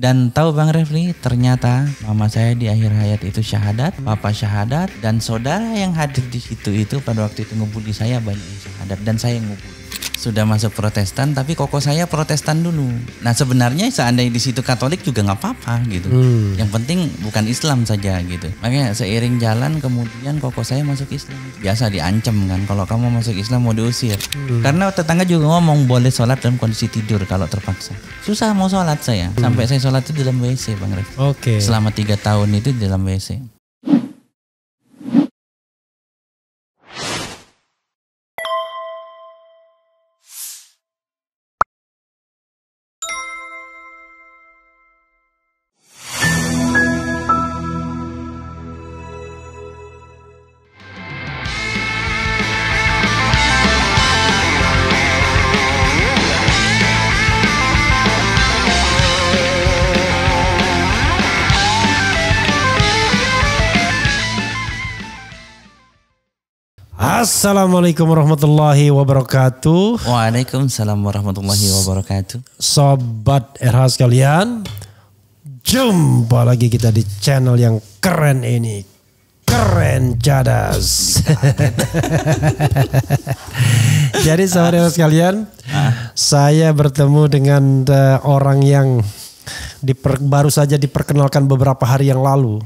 Dan tahu Bang Refli, ternyata mama saya di akhir hayat itu syahadat, papa syahadat, dan saudara yang hadir di situ itu pada waktu itu ngebully saya banyak yang syahadat dan saya yang ngebully sudah masuk Protestan tapi koko saya Protestan dulu. Nah sebenarnya seandainya di situ Katolik juga nggak apa-apa gitu. Hmm. Yang penting bukan Islam saja gitu. Makanya seiring jalan kemudian koko saya masuk Islam. Biasa diancam kan kalau kamu masuk Islam mau diusir. Hmm. Karena tetangga juga ngomong boleh sholat dalam kondisi tidur kalau terpaksa. Susah mau sholat saya. Hmm. Sampai saya sholat itu dalam WC bang Ref. Oke. Okay. Selama tiga tahun itu dalam WC. Assalamualaikum warahmatullahi wabarakatuh. Waalaikumsalam warahmatullahi wabarakatuh. Sobat RH sekalian, jumpa lagi kita di channel yang keren ini. Keren cadas. Jadi sobat RH sekalian, ah. saya bertemu dengan eh, orang yang diper, baru saja diperkenalkan beberapa hari yang lalu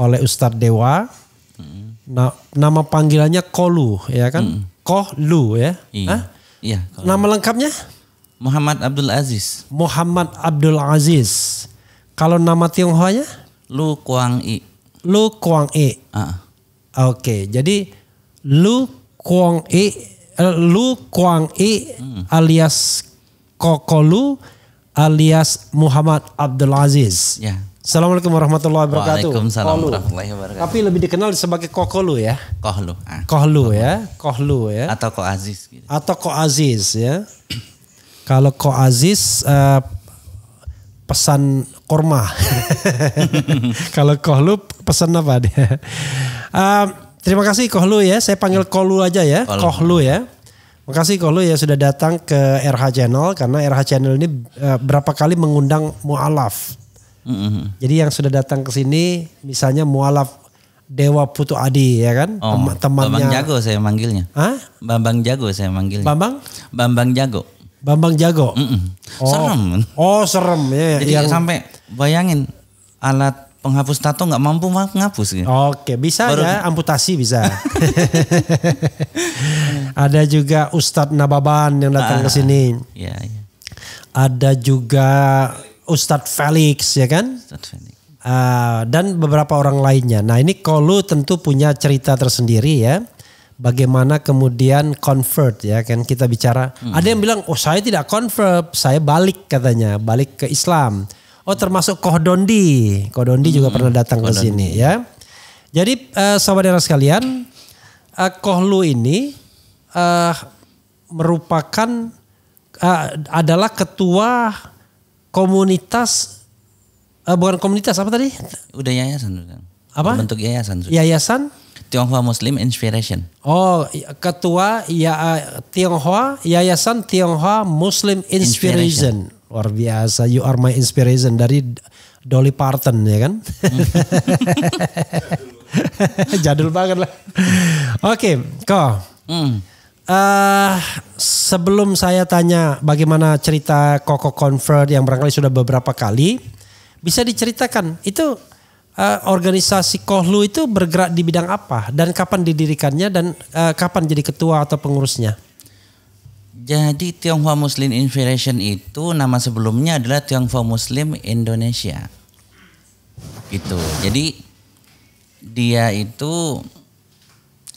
oleh Ustadz Dewa Nah, nama panggilannya Kolu ya kan? Hmm. ya. Iya. Iya. Nama lengkapnya? Muhammad Abdul Aziz. Muhammad Abdul Aziz. Kalau nama Tionghoa-nya? Lu Kuang I. Lu Kuang I. Uh. Oke, okay, jadi Lu Kuang I eh, Lu Kuang I hmm. alias Kokolu alias Muhammad Abdul Aziz. Ya. Assalamualaikum warahmatullahi wabarakatuh. Waalaikumsalam warahmatullahi wabarakatuh. Tapi lebih dikenal sebagai Kokolu ya. Kohlu. Ah. Kohlu, ya. Kohlu ya. Atau Ko Aziz. Gitu. Atau Ko Aziz ya. Kalau Ko Aziz uh, pesan korma. Kalau Kohlu pesan apa dia? Uh, terima kasih Kohlu ya. Saya panggil Kohlu aja ya. Kohlu, Kohlu ya. Makasih Kohlu ya sudah datang ke RH Channel karena RH Channel ini uh, berapa kali mengundang mualaf Mm-hmm. Jadi yang sudah datang ke sini misalnya mualaf Dewa Putu Adi ya kan? Oh, Tem- temannya Bambang Jago saya manggilnya. Hah? Bambang Jago saya manggilnya. Bambang? Bambang Jago. Bambang Jago. Mm -mm. Oh. Serem. Oh, serem ya. Yeah, Jadi yang... sampai bayangin alat penghapus tato nggak mampu menghapus gitu. Ya. Oke, bisa Baru... ya amputasi bisa. Ada juga Ustadz Nababan yang datang ah, ke sini. Iya, iya. Ada juga Ustadz Felix ya kan? Ustadz Felix. Uh, dan beberapa orang lainnya. Nah ini Kolu tentu punya cerita tersendiri ya. Bagaimana kemudian convert ya kan kita bicara. Hmm. Ada yang bilang oh saya tidak convert, saya balik katanya, balik ke Islam. Oh termasuk Kohdondi, Kohdondi hmm. juga pernah datang Kohdondi. ke sini ya. Jadi uh, sahabat sekalian, uh, eh, Kohlu ini uh, merupakan uh, adalah ketua komunitas uh, bukan komunitas apa tadi? Udah yayasan udah. Apa? Bentuk yayasan. Sudah. Yayasan Tionghoa Muslim Inspiration. Oh, ketua ya eh, Tionghoa Yayasan Tionghoa Muslim Inspiration. Inspiration. Luar biasa, you are my inspiration dari Dolly Parton ya kan? Hmm. Jadul banget lah. Oke, okay, kok. Mm. Uh, sebelum saya tanya bagaimana cerita Koko Convert yang barangkali sudah beberapa kali, bisa diceritakan itu uh, organisasi Kohlu itu bergerak di bidang apa dan kapan didirikannya dan uh, kapan jadi ketua atau pengurusnya? Jadi Tionghoa Muslim Inspiration itu nama sebelumnya adalah Tionghoa Muslim Indonesia. Gitu. Jadi dia itu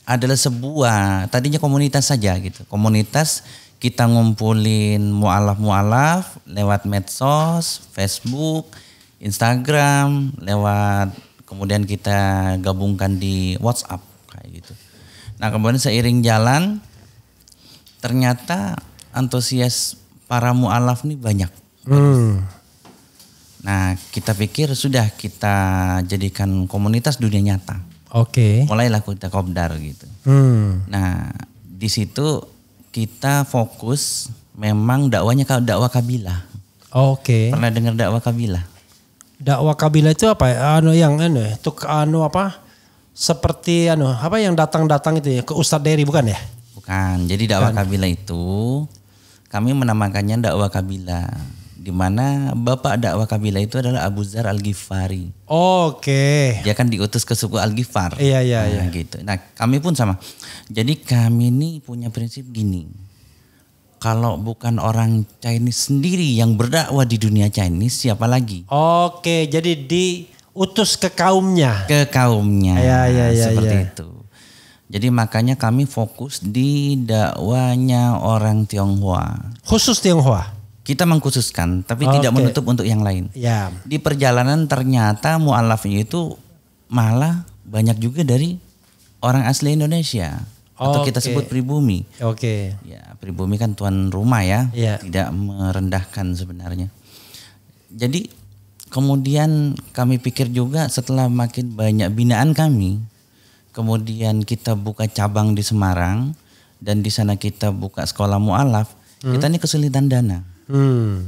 adalah sebuah tadinya komunitas saja gitu. Komunitas kita ngumpulin mualaf-mualaf lewat medsos, Facebook, Instagram, lewat kemudian kita gabungkan di WhatsApp kayak gitu. Nah, kemudian seiring jalan ternyata antusias para mualaf nih banyak. Hmm. Nah, kita pikir sudah kita jadikan komunitas dunia nyata. Oke. Okay. Mulailah kita kopdar gitu. Hmm. Nah di situ kita fokus memang dakwanya dakwah kabilah. Oke. Okay. Pernah dengar dakwah kabilah? Dakwah kabilah itu apa? Ya? Anu yang anu, ya? tuk anu apa? Seperti anu apa yang datang-datang itu ya ke Ustadz Dery bukan ya? Bukan. Jadi dakwah kabilah itu kami menamakannya dakwah kabilah di mana bapak dakwah kabilah itu adalah Abu Zar Al Ghifari. Oke. Okay. Dia kan diutus ke suku Al Ghifar. Iya iya nah, iya. Gitu. Nah kami pun sama. Jadi kami ini punya prinsip gini. Kalau bukan orang Chinese sendiri yang berdakwah di dunia Chinese, siapa lagi? Oke, jadi diutus ke kaumnya. Ke kaumnya. Iya iya iya. Seperti ya. itu. Jadi makanya kami fokus di dakwanya orang Tionghoa. Khusus Tionghoa? kita mengkhususkan tapi okay. tidak menutup untuk yang lain. Ya. Di perjalanan ternyata mualafnya itu malah banyak juga dari orang asli Indonesia oh, atau kita okay. sebut pribumi. Oke. Okay. Ya, pribumi kan tuan rumah ya, ya, tidak merendahkan sebenarnya. Jadi kemudian kami pikir juga setelah makin banyak binaan kami, kemudian kita buka cabang di Semarang dan di sana kita buka sekolah mualaf, hmm. kita ini kesulitan dana. Hmm.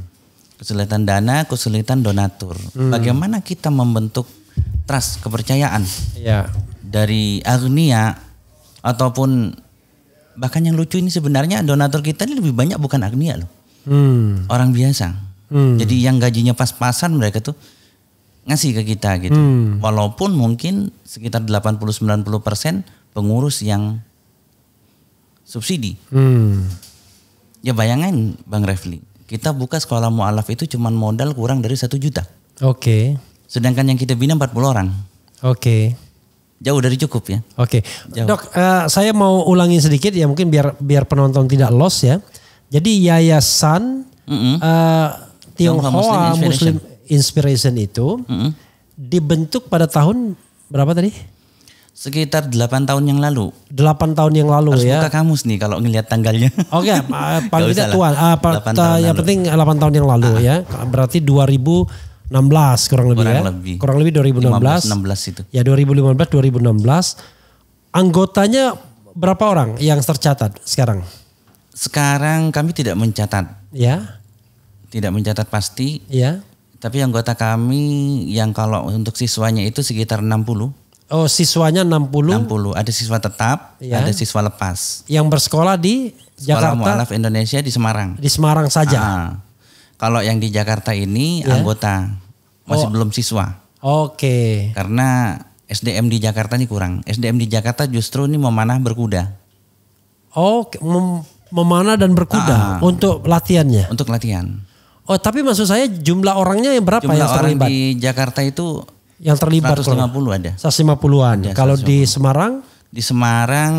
Kesulitan dana, kesulitan donatur. Hmm. Bagaimana kita membentuk trust, kepercayaan? Ya. Dari Agnia ataupun bahkan yang lucu ini sebenarnya donatur kita ini lebih banyak bukan Agnia loh. Hmm. Orang biasa. Hmm. Jadi yang gajinya pas-pasan mereka tuh ngasih ke kita gitu. Hmm. Walaupun mungkin sekitar 80-90 persen pengurus yang subsidi. Hmm. Ya bayangin Bang Refli. Kita buka sekolah mualaf itu cuma modal kurang dari satu juta. Oke. Okay. Sedangkan yang kita bina 40 orang. Oke. Okay. Jauh dari cukup ya. Oke. Okay. Dok, uh, saya mau ulangi sedikit ya mungkin biar biar penonton tidak lost ya. Jadi yayasan mm -hmm. uh, Tionghoa Muslim Inspiration, Muslim Inspiration itu mm -hmm. dibentuk pada tahun berapa tadi? Sekitar 8 tahun yang lalu. 8 tahun yang lalu Harus ya. buka kamus nih kalau ngelihat tanggalnya. Oke, okay, paling tidak tua. Uh, pa, yang penting 8 tahun yang lalu ya. ah. ya. Berarti enam belas kurang lebih kurang ya. Lebih. Kurang lebih 2016. 15, 16 itu. Ya 2015 2016 anggotanya berapa orang yang tercatat sekarang? Sekarang kami tidak mencatat. Ya. Tidak mencatat pasti. Ya. Tapi anggota kami yang kalau untuk siswanya itu sekitar 60. Oh, siswanya 60. 60. Ada siswa tetap, ya. ada siswa lepas. Yang bersekolah di Sekolah Jakarta. Mualaf Indonesia di Semarang. Di Semarang saja. Ah. Kalau yang di Jakarta ini ya. anggota, masih oh. belum siswa. Oke. Okay. Karena SDM di Jakarta ini kurang. SDM di Jakarta justru ini memanah berkuda. Oh, mem memanah dan berkuda ah. untuk latihannya. Untuk latihan. Oh, tapi maksud saya jumlah orangnya yang berapa jumlah yang terlibat? Jumlah orang di Jakarta itu yang terlibat 150 kalau, ada. 150-an. Ada, kalau 150. di Semarang di Semarang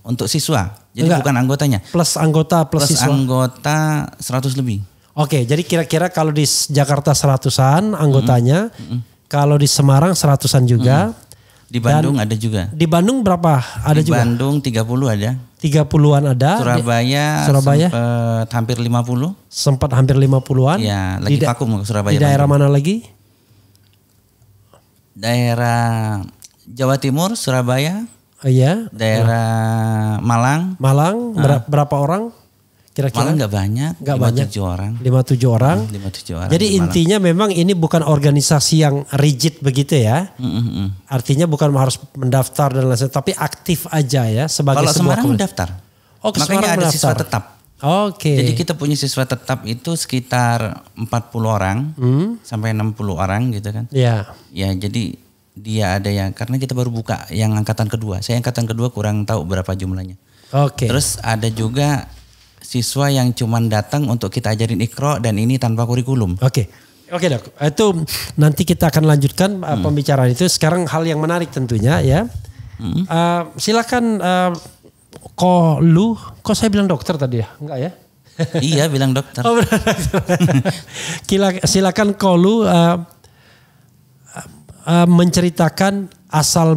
untuk siswa. Jadi Enggak. bukan anggotanya. Plus anggota plus, plus siswa. anggota 100 lebih. Oke, jadi kira-kira kalau di Jakarta 100-an anggotanya, mm -hmm. kalau di Semarang 100-an juga. Mm -hmm. Di Bandung Dan ada juga. Di Bandung berapa? Ada di juga. Di Bandung 30 ada. 30-an ada. Surabaya Surabaya sempat hampir 50. Sempat hampir 50-an. Iya, lagi di vakum Surabaya. Di daerah Bandung. mana lagi? daerah Jawa Timur, Surabaya. Oh iya. Daerah Malang. Malang uh. berapa orang? Kira-kira Malang nggak banyak. Nggak banyak. Tujuh orang. Lima tujuh orang. Hmm, lima tujuh orang. Jadi intinya memang ini bukan organisasi yang rigid begitu ya. Mm -hmm. Artinya bukan harus mendaftar dan lain sebagainya, tapi aktif aja ya sebagai Kalau sebuah Semarang mendaftar. Oh, Makanya Semarang ada mendaftar. siswa tetap. Oke. Okay. Jadi kita punya siswa tetap itu sekitar 40 orang hmm. sampai 60 orang gitu kan. Iya. Yeah. Ya jadi dia ada yang karena kita baru buka yang angkatan kedua. Saya angkatan kedua kurang tahu berapa jumlahnya. Oke. Okay. Terus ada juga siswa yang cuma datang untuk kita ajarin ikro dan ini tanpa kurikulum. Oke. Okay. Oke dok, itu nanti kita akan lanjutkan uh, hmm. pembicaraan itu. Sekarang hal yang menarik tentunya ya. Hmm. Uh, silakan uh, kok lu, kok saya bilang dokter tadi ya? Enggak ya? iya bilang dokter. Oh, silakan kau lu uh, uh, menceritakan asal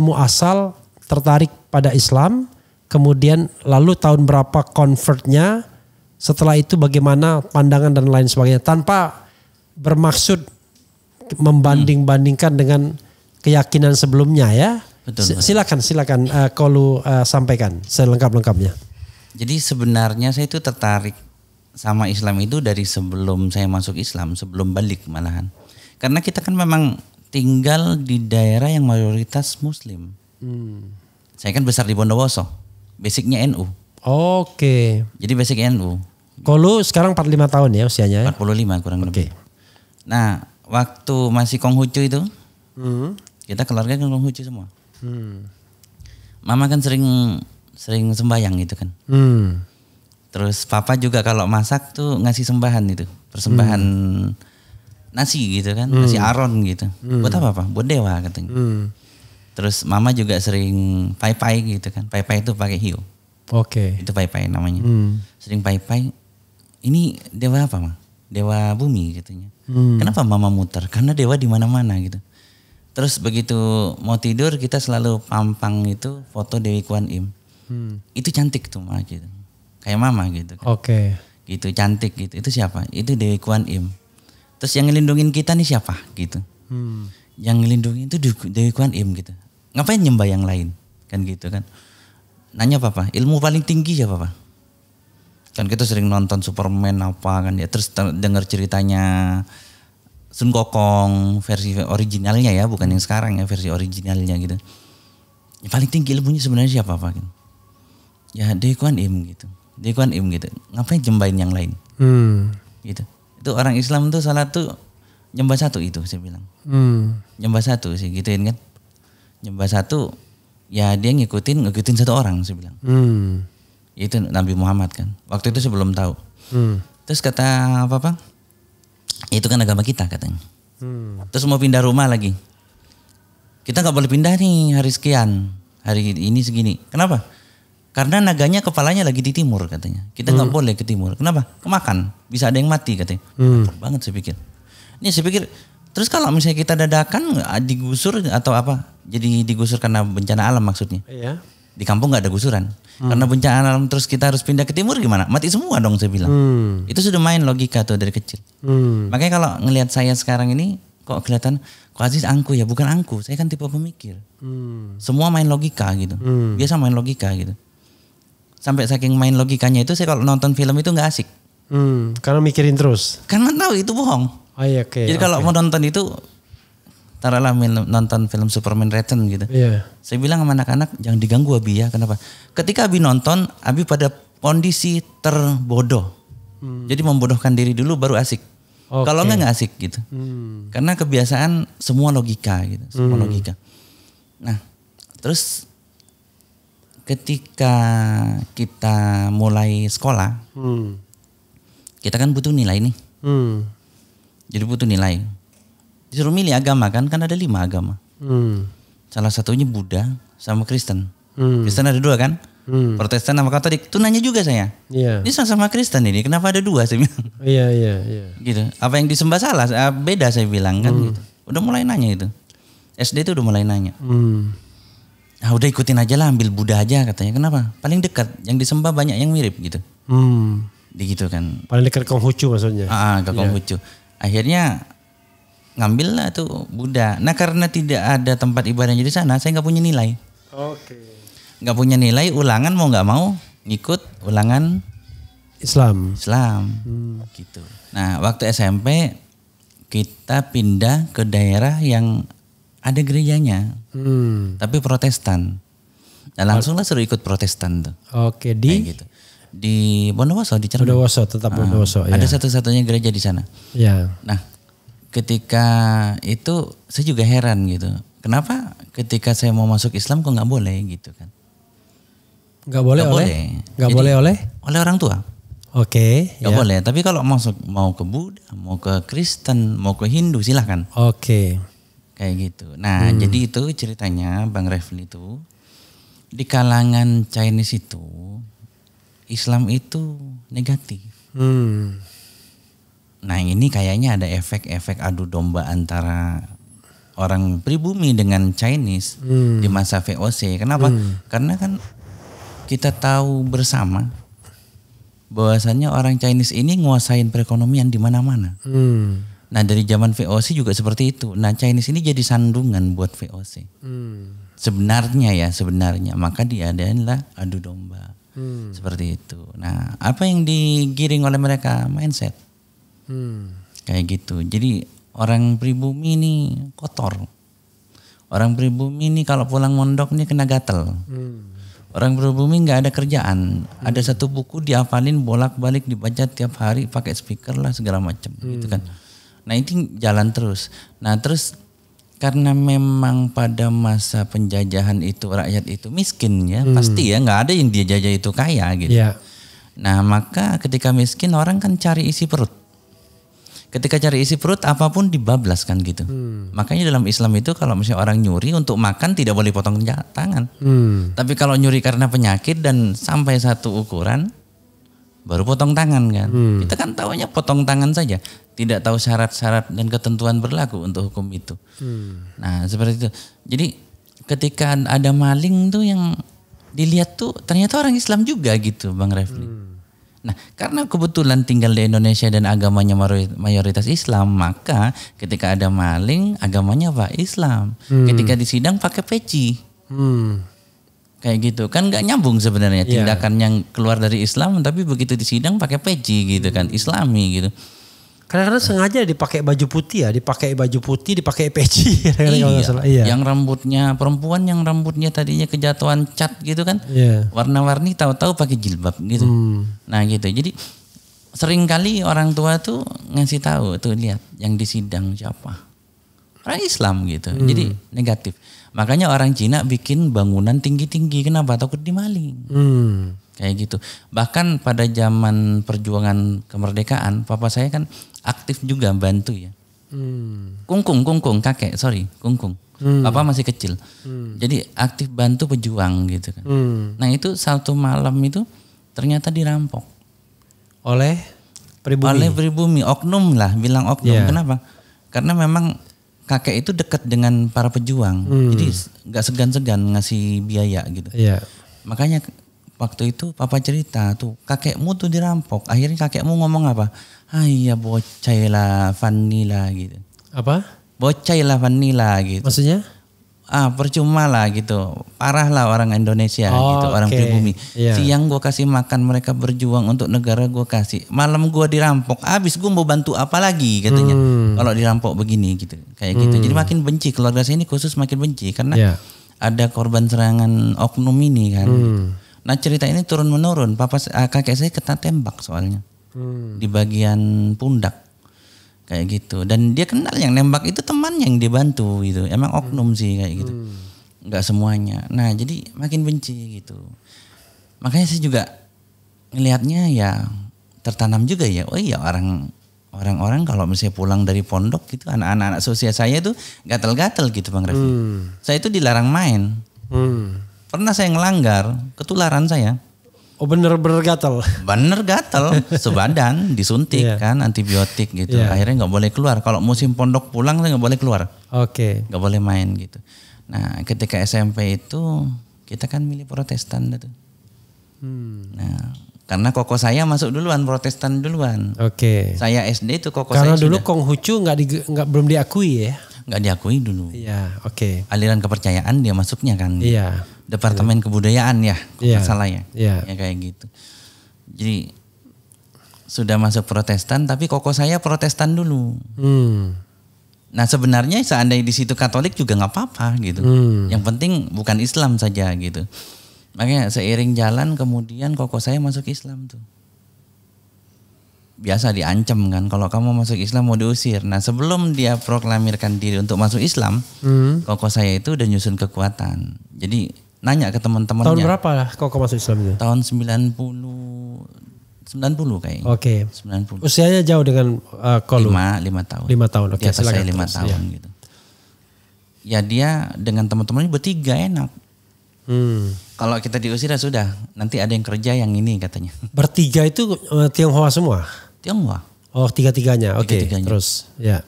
tertarik pada Islam, kemudian lalu tahun berapa convertnya, setelah itu bagaimana pandangan dan lain sebagainya tanpa bermaksud membanding-bandingkan dengan keyakinan sebelumnya ya. Betul. Silakan, silakan uh, Kolu uh, sampaikan selengkap-lengkapnya. Jadi sebenarnya saya itu tertarik sama Islam itu dari sebelum saya masuk Islam, sebelum balik malahan. Karena kita kan memang tinggal di daerah yang mayoritas Muslim. Hmm. Saya kan besar di Bondowoso, basicnya NU. Oke. Okay. Jadi basic NU. Kolu sekarang 45 tahun ya usianya? Ya? 45 kurang okay. lebih. Nah, waktu masih Konghucu itu, hmm. kita keluarga kan Konghucu semua. Hmm. Mama kan sering sering sembahyang gitu kan. Hmm. Terus papa juga kalau masak tuh ngasih sembahan itu, persembahan hmm. nasi gitu kan, hmm. nasi aron gitu. Hmm. Buat apa, apa? Buat dewa katanya. Hmm. Terus mama juga sering pai-pai gitu kan. Pai-pai itu pakai hiu. Oke. Okay. Itu pai-pai namanya. Hmm. Sering pai-pai. Ini dewa apa, Ma? Dewa bumi katanya. Hmm. Kenapa mama muter? Karena dewa di mana-mana gitu. Terus begitu mau tidur kita selalu pampang itu foto Dewi Kwan Im. Hmm. Itu cantik tuh mah gitu. Kayak mama gitu. Kan. Oke. Okay. Gitu cantik gitu. Itu siapa? Itu Dewi Kwan Im. Terus yang ngelindungin kita nih siapa gitu. Hmm. Yang ngelindungin itu Dewi Kwan Im gitu. Ngapain nyembah yang lain? Kan gitu kan. Nanya papa, ilmu paling tinggi siapa pak? Kan kita sering nonton Superman apa kan ya. Terus denger ceritanya Sun Gokong versi originalnya ya, bukan yang sekarang ya versi originalnya gitu. Yang paling tinggi ilmunya sebenarnya siapa Pak? Gitu. Ya Dekuan Im gitu. Dekuan Im gitu. Ngapain jembain yang lain? Hmm. Gitu. Itu orang Islam tuh salah tuh nyembah satu itu saya bilang. Hmm. Nyembah satu sih gituin kan. Nyembah satu ya dia ngikutin ngikutin satu orang saya bilang. Hmm. Itu Nabi Muhammad kan. Waktu itu sebelum tahu. Hmm. Terus kata apa Pak? Itu kan agama kita katanya. Hmm. Terus mau pindah rumah lagi. Kita nggak boleh pindah nih hari sekian, hari ini segini. Kenapa? Karena naganya kepalanya lagi di timur katanya. Kita nggak hmm. boleh ke timur. Kenapa? Kemakan. Bisa ada yang mati katanya. Hmm. banget saya pikir. Ini saya pikir. Terus kalau misalnya kita dadakan digusur atau apa? Jadi digusur karena bencana alam maksudnya. Iya di kampung nggak ada gusuran. Hmm. Karena bencana alam terus kita harus pindah ke timur gimana? Mati semua dong saya bilang. Hmm. Itu sudah main logika tuh dari kecil. Hmm. Makanya kalau ngelihat saya sekarang ini kok kelihatan kok Aziz angku ya bukan angku. Saya kan tipe pemikir. Hmm. Semua main logika gitu. Hmm. Biasa main logika gitu. Sampai saking main logikanya itu saya kalau nonton film itu nggak asik. Hmm. Karena mikirin terus. Karena tahu itu bohong. Oh, iya, okay, Jadi okay. kalau mau nonton itu taruhlah nonton film Superman Return gitu. Iya. Saya bilang sama anak-anak jangan diganggu Abi ya. Kenapa? Ketika Abi nonton, Abi pada kondisi terbodoh. Hmm. Jadi membodohkan diri dulu baru asik. Okay. Kalau enggak nggak asik gitu. Hmm. Karena kebiasaan semua logika gitu, semua hmm. logika. Nah, terus ketika kita mulai sekolah, hmm. kita kan butuh nilai nih. Hmm. Jadi butuh nilai disuruh milih agama kan kan ada lima agama hmm. salah satunya Buddha sama Kristen hmm. Kristen ada dua kan hmm. Protestan sama Katolik itu nanya juga saya yeah. ini sama sama Kristen ini kenapa ada dua saya bilang iya yeah, iya yeah, yeah. gitu apa yang disembah salah ah, beda saya bilang kan hmm. gitu udah mulai nanya itu SD itu udah mulai nanya hmm. nah udah ikutin aja lah ambil Buddha aja katanya kenapa paling dekat yang disembah banyak yang mirip gitu hmm. gitu kan paling dekat Konghucu maksudnya ah, ah ke iya. Konghucu yeah. akhirnya ngambil lah tuh Buddha. Nah karena tidak ada tempat ibadahnya di sana, saya nggak punya nilai. Oke. Okay. Nggak punya nilai, ulangan mau nggak mau ngikut ulangan Islam. Islam. Hmm. Gitu. Nah waktu SMP kita pindah ke daerah yang ada gerejanya, hmm. tapi Protestan. Nah langsunglah suruh ikut Protestan tuh. Oke okay, di. Kayak gitu di Bondowoso di Cirebon. Bondowoso tetap ah, Bondowoso. Ah, ya. Ada satu-satunya gereja di sana. Ya. Nah ketika itu saya juga heran gitu. Kenapa ketika saya mau masuk Islam kok nggak boleh gitu kan? Nggak boleh boleh oleh nggak boleh oleh oleh orang tua. Oke. Okay, gak ya. boleh. Tapi kalau masuk mau ke Buddha, mau ke Kristen, mau ke Hindu silahkan. Oke. Okay. Kayak gitu. Nah hmm. jadi itu ceritanya Bang Refli itu di kalangan Chinese itu Islam itu negatif. Hmm. Nah ini kayaknya ada efek-efek adu domba antara orang pribumi dengan Chinese hmm. di masa VOC. Kenapa? Hmm. Karena kan kita tahu bersama bahwasannya orang Chinese ini nguasain perekonomian di mana-mana. Hmm. Nah dari zaman VOC juga seperti itu. Nah Chinese ini jadi sandungan buat VOC. Hmm. Sebenarnya ya sebenarnya maka diadainlah adu domba hmm. seperti itu. Nah apa yang digiring oleh mereka mindset Hmm. Kayak gitu. Jadi orang pribumi ini kotor. Orang pribumi ini kalau pulang mondok ini kena gatel. Hmm. Orang pribumi nggak ada kerjaan. Hmm. Ada satu buku diapalin bolak-balik dibaca tiap hari pakai speaker lah segala macam gitu hmm. gitu kan. Nah itu jalan terus. Nah terus karena memang pada masa penjajahan itu rakyat itu miskin ya hmm. pasti ya nggak ada yang dia jajah itu kaya gitu. Yeah. Nah maka ketika miskin orang kan cari isi perut ketika cari isi perut apapun dibablaskan gitu. Hmm. Makanya dalam Islam itu kalau misalnya orang nyuri untuk makan tidak boleh potong tangan. Hmm. Tapi kalau nyuri karena penyakit dan sampai satu ukuran baru potong tangan kan. Hmm. Kita kan tahunya potong tangan saja, tidak tahu syarat-syarat dan ketentuan berlaku untuk hukum itu. Hmm. Nah, seperti itu. Jadi ketika ada maling tuh yang dilihat tuh ternyata orang Islam juga gitu Bang Refli. Hmm. Nah, karena kebetulan tinggal di Indonesia dan agamanya mayoritas Islam, maka ketika ada maling, agamanya apa? Islam. Hmm. Ketika disidang pakai peci. Hmm. Kayak gitu kan nggak nyambung sebenarnya iya. tindakan yang keluar dari Islam tapi begitu disidang pakai peci gitu kan Islami gitu. Kadang-kadang sengaja dipakai baju putih ya, dipakai baju putih, dipakai peci. Iya. iya. Yang rambutnya perempuan, yang rambutnya tadinya kejatuhan cat gitu kan, yeah. warna-warni tahu-tahu pakai jilbab gitu. Hmm. Nah gitu. Jadi sering kali orang tua tuh ngasih tahu tuh lihat yang disidang siapa orang Islam gitu. Hmm. Jadi negatif. Makanya orang Cina bikin bangunan tinggi-tinggi kenapa takut dimaling. Hmm. Kayak gitu. Bahkan pada zaman perjuangan kemerdekaan, papa saya kan aktif juga bantu ya. Hmm. Kungkung, kungkung, kakek, sorry, kungkung. Hmm. Papa masih kecil. Hmm. Jadi aktif bantu pejuang gitu kan. Hmm. Nah itu satu malam itu ternyata dirampok. Oleh pribumi? Oleh pribumi, oknum lah, bilang oknum. Yeah. Kenapa? Karena memang kakek itu dekat dengan para pejuang. Hmm. Jadi nggak segan-segan ngasih biaya gitu. Yeah. Makanya waktu itu papa cerita tuh kakekmu tuh dirampok. Akhirnya kakekmu ngomong apa? Ah iya bocah lah, vanilla gitu. Apa? Bocah lah, vanilla gitu. Maksudnya? ah percuma lah gitu parah lah orang Indonesia oh, gitu orang okay. pribumi yeah. siang gue kasih makan mereka berjuang untuk negara gue kasih malam gue dirampok abis gue mau bantu apa lagi katanya hmm. kalau dirampok begini gitu kayak gitu. hmm. gitu jadi makin benci keluarga saya ini khusus makin benci karena yeah. ada korban serangan oknum ini kan hmm. Nah cerita ini turun menurun. Papa ah, kakek saya kena tembak soalnya hmm. di bagian pundak kayak gitu. Dan dia kenal yang nembak itu teman yang dibantu gitu. Emang hmm. oknum hmm. sih kayak gitu. Hmm. Nggak semuanya. Nah jadi makin benci gitu. Makanya saya juga ngelihatnya ya tertanam juga ya. Oh iya orang orang-orang kalau misalnya pulang dari pondok gitu anak-anak sosial saya tuh gatel-gatel gitu bang Raffi. Hmm. Saya itu dilarang main. Hmm pernah saya ngelanggar, ketularan saya. Oh bener-bener gatel? Bener gatel, sebadan disuntik yeah. kan antibiotik gitu. Yeah. Akhirnya nggak boleh keluar. Kalau musim pondok pulang saya nggak boleh keluar. Oke. Okay. Nggak boleh main gitu. Nah ketika SMP itu kita kan milih Protestan itu. Hmm. Nah karena koko saya masuk duluan Protestan duluan. Oke. Okay. Saya SD itu koko karena saya. Karena dulu sudah. Konghucu nggak di, nggak belum diakui ya? Nggak diakui dulu. Iya. Yeah, Oke. Okay. Aliran kepercayaan dia masuknya kan. Iya. Yeah departemen yeah. kebudayaan ya, yeah. salah ya, yeah. ya kayak gitu. Jadi sudah masuk Protestan, tapi koko saya Protestan dulu. Hmm. Nah sebenarnya seandainya di situ Katolik juga nggak apa-apa gitu. Hmm. Yang penting bukan Islam saja gitu. Makanya seiring jalan kemudian koko saya masuk Islam tuh. Biasa diancam kan kalau kamu masuk Islam mau diusir. Nah sebelum dia proklamirkan diri untuk masuk Islam, hmm. koko saya itu udah nyusun kekuatan. Jadi nanya ke teman-temannya. Tahun berapa lah kau ke masuk Islam itu? Tahun 90 90 kayaknya. Oke. Okay. 90. Usianya jauh dengan uh, Kolu? 5 5 tahun. 5 tahun. Oke, okay, saya 5 terus, tahun ya. gitu. Ya dia dengan teman-temannya bertiga enak. Hmm. Kalau kita diusir ya sudah, nanti ada yang kerja yang ini katanya. Bertiga itu uh, Tionghoa semua? Tionghoa. Oh, tiga-tiganya. Oke. Okay. Tiga Terus, ya.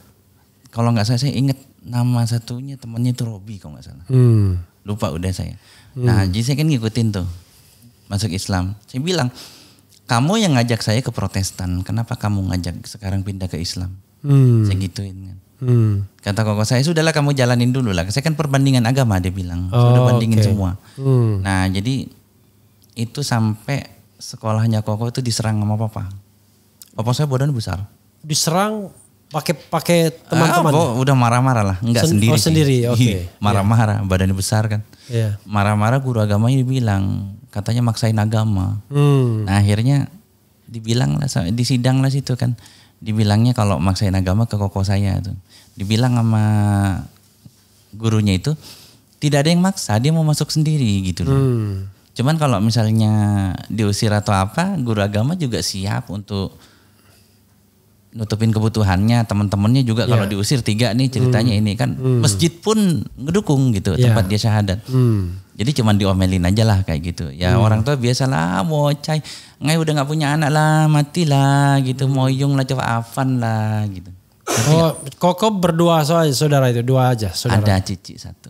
Kalau nggak salah saya ingat nama satunya temannya itu Robi kalau nggak salah. Hmm. Lupa udah saya. Nah, hmm. jadi saya kan ngikutin tuh masuk Islam. Saya bilang, kamu yang ngajak saya ke Protestan, kenapa kamu ngajak sekarang pindah ke Islam? Hmm. Saya gituin kan. Hmm. Kata koko saya, sudahlah kamu jalanin dulu lah. Saya kan perbandingan agama dia bilang, oh, sudah bandingin okay. semua. Hmm. Nah, jadi itu sampai sekolahnya koko itu diserang sama papa. Papa saya badan besar. Diserang pakai pakai teman-teman. Ah, oh, udah marah-marah lah, enggak Sen sendiri. Oh, sendiri, iya, oke. Okay. Marah-marah, yeah. badannya besar kan. marah iya. Marah-marah guru agamanya bilang, katanya maksain agama. Hmm. Nah, akhirnya dibilang lah disidang lah situ kan. Dibilangnya kalau maksain agama ke koko saya tuh. Dibilang sama gurunya itu tidak ada yang maksa, dia mau masuk sendiri gitu loh. Hmm. Cuman kalau misalnya diusir atau apa, guru agama juga siap untuk nutupin kebutuhannya teman-temannya juga yeah. kalau iya. diusir tiga nih ceritanya mm. ini kan mm. masjid pun ngedukung gitu yeah. tempat dia syahadat mm. jadi cuman diomelin aja lah kayak gitu ya mm. orang tua biasalah ah, cai ngai udah nggak punya anak lah mati lah gitu mau hmm. moyung lah coba afan lah gitu Oh, kok berdua soalnya saudara itu dua aja saudara. Ada cici satu.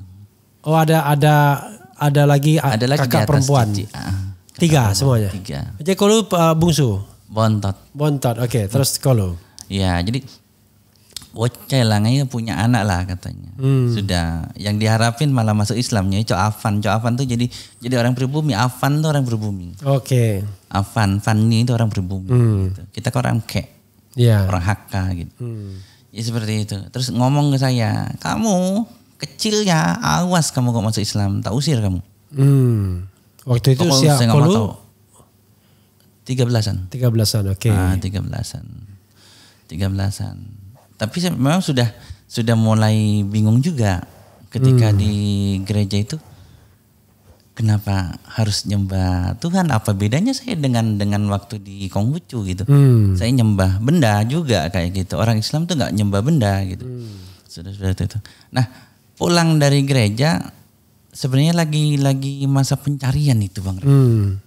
Oh, ada ada ada lagi ada lagi kakak perempuan. Cici. Ah, tiga perempuan, semuanya. Tiga. Jadi kalau uh, eh, bungsu. Bontot. Bontot. Oke, okay, terus kalau Ya, jadi Oceh lah, punya anak lah katanya. Hmm. Sudah, yang diharapin malah masuk Islamnya, cok Afan. Cok Afan tuh jadi jadi orang pribumi, Afan tuh orang pribumi. Oke. Okay. Afan, Fanni itu orang pribumi. Hmm. Gitu. Kita kan orang kek, yeah. orang Hakka gitu. Hmm. Ya seperti itu. Terus ngomong ke saya, kamu kecil ya, awas kamu kok masuk Islam, tak usir kamu. Hmm. Waktu itu siapa? Saya Tiga belasan. Tiga belasan, oke. Okay. Ah, tiga belasan tiga belasan, Tapi saya memang sudah sudah mulai bingung juga ketika hmm. di gereja itu kenapa harus nyembah Tuhan? Apa bedanya saya dengan dengan waktu di Konghucu gitu? Hmm. Saya nyembah benda juga kayak gitu. Orang Islam tuh nggak nyembah benda gitu. Hmm. Sudah-sudah itu. Nah, pulang dari gereja sebenarnya lagi lagi masa pencarian itu Bang. Hmm.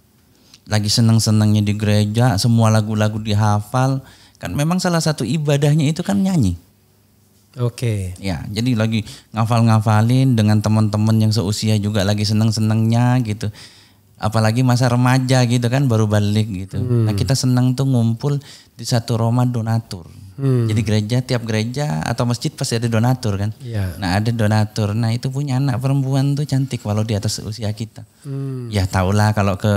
Lagi senang-senangnya di gereja, semua lagu-lagu dihafal Kan memang salah satu ibadahnya itu kan nyanyi. Oke. Okay. Ya, jadi lagi ngafal-ngafalin dengan teman-teman yang seusia juga lagi seneng-senengnya gitu. Apalagi masa remaja gitu kan baru balik gitu. Hmm. Nah kita seneng tuh ngumpul di satu Roma donatur. Hmm. Jadi gereja tiap gereja atau masjid pasti ada donatur kan. Ya. Nah ada donatur. Nah itu punya anak perempuan tuh cantik walau di atas usia kita. Hmm. Ya tahulah kalau ke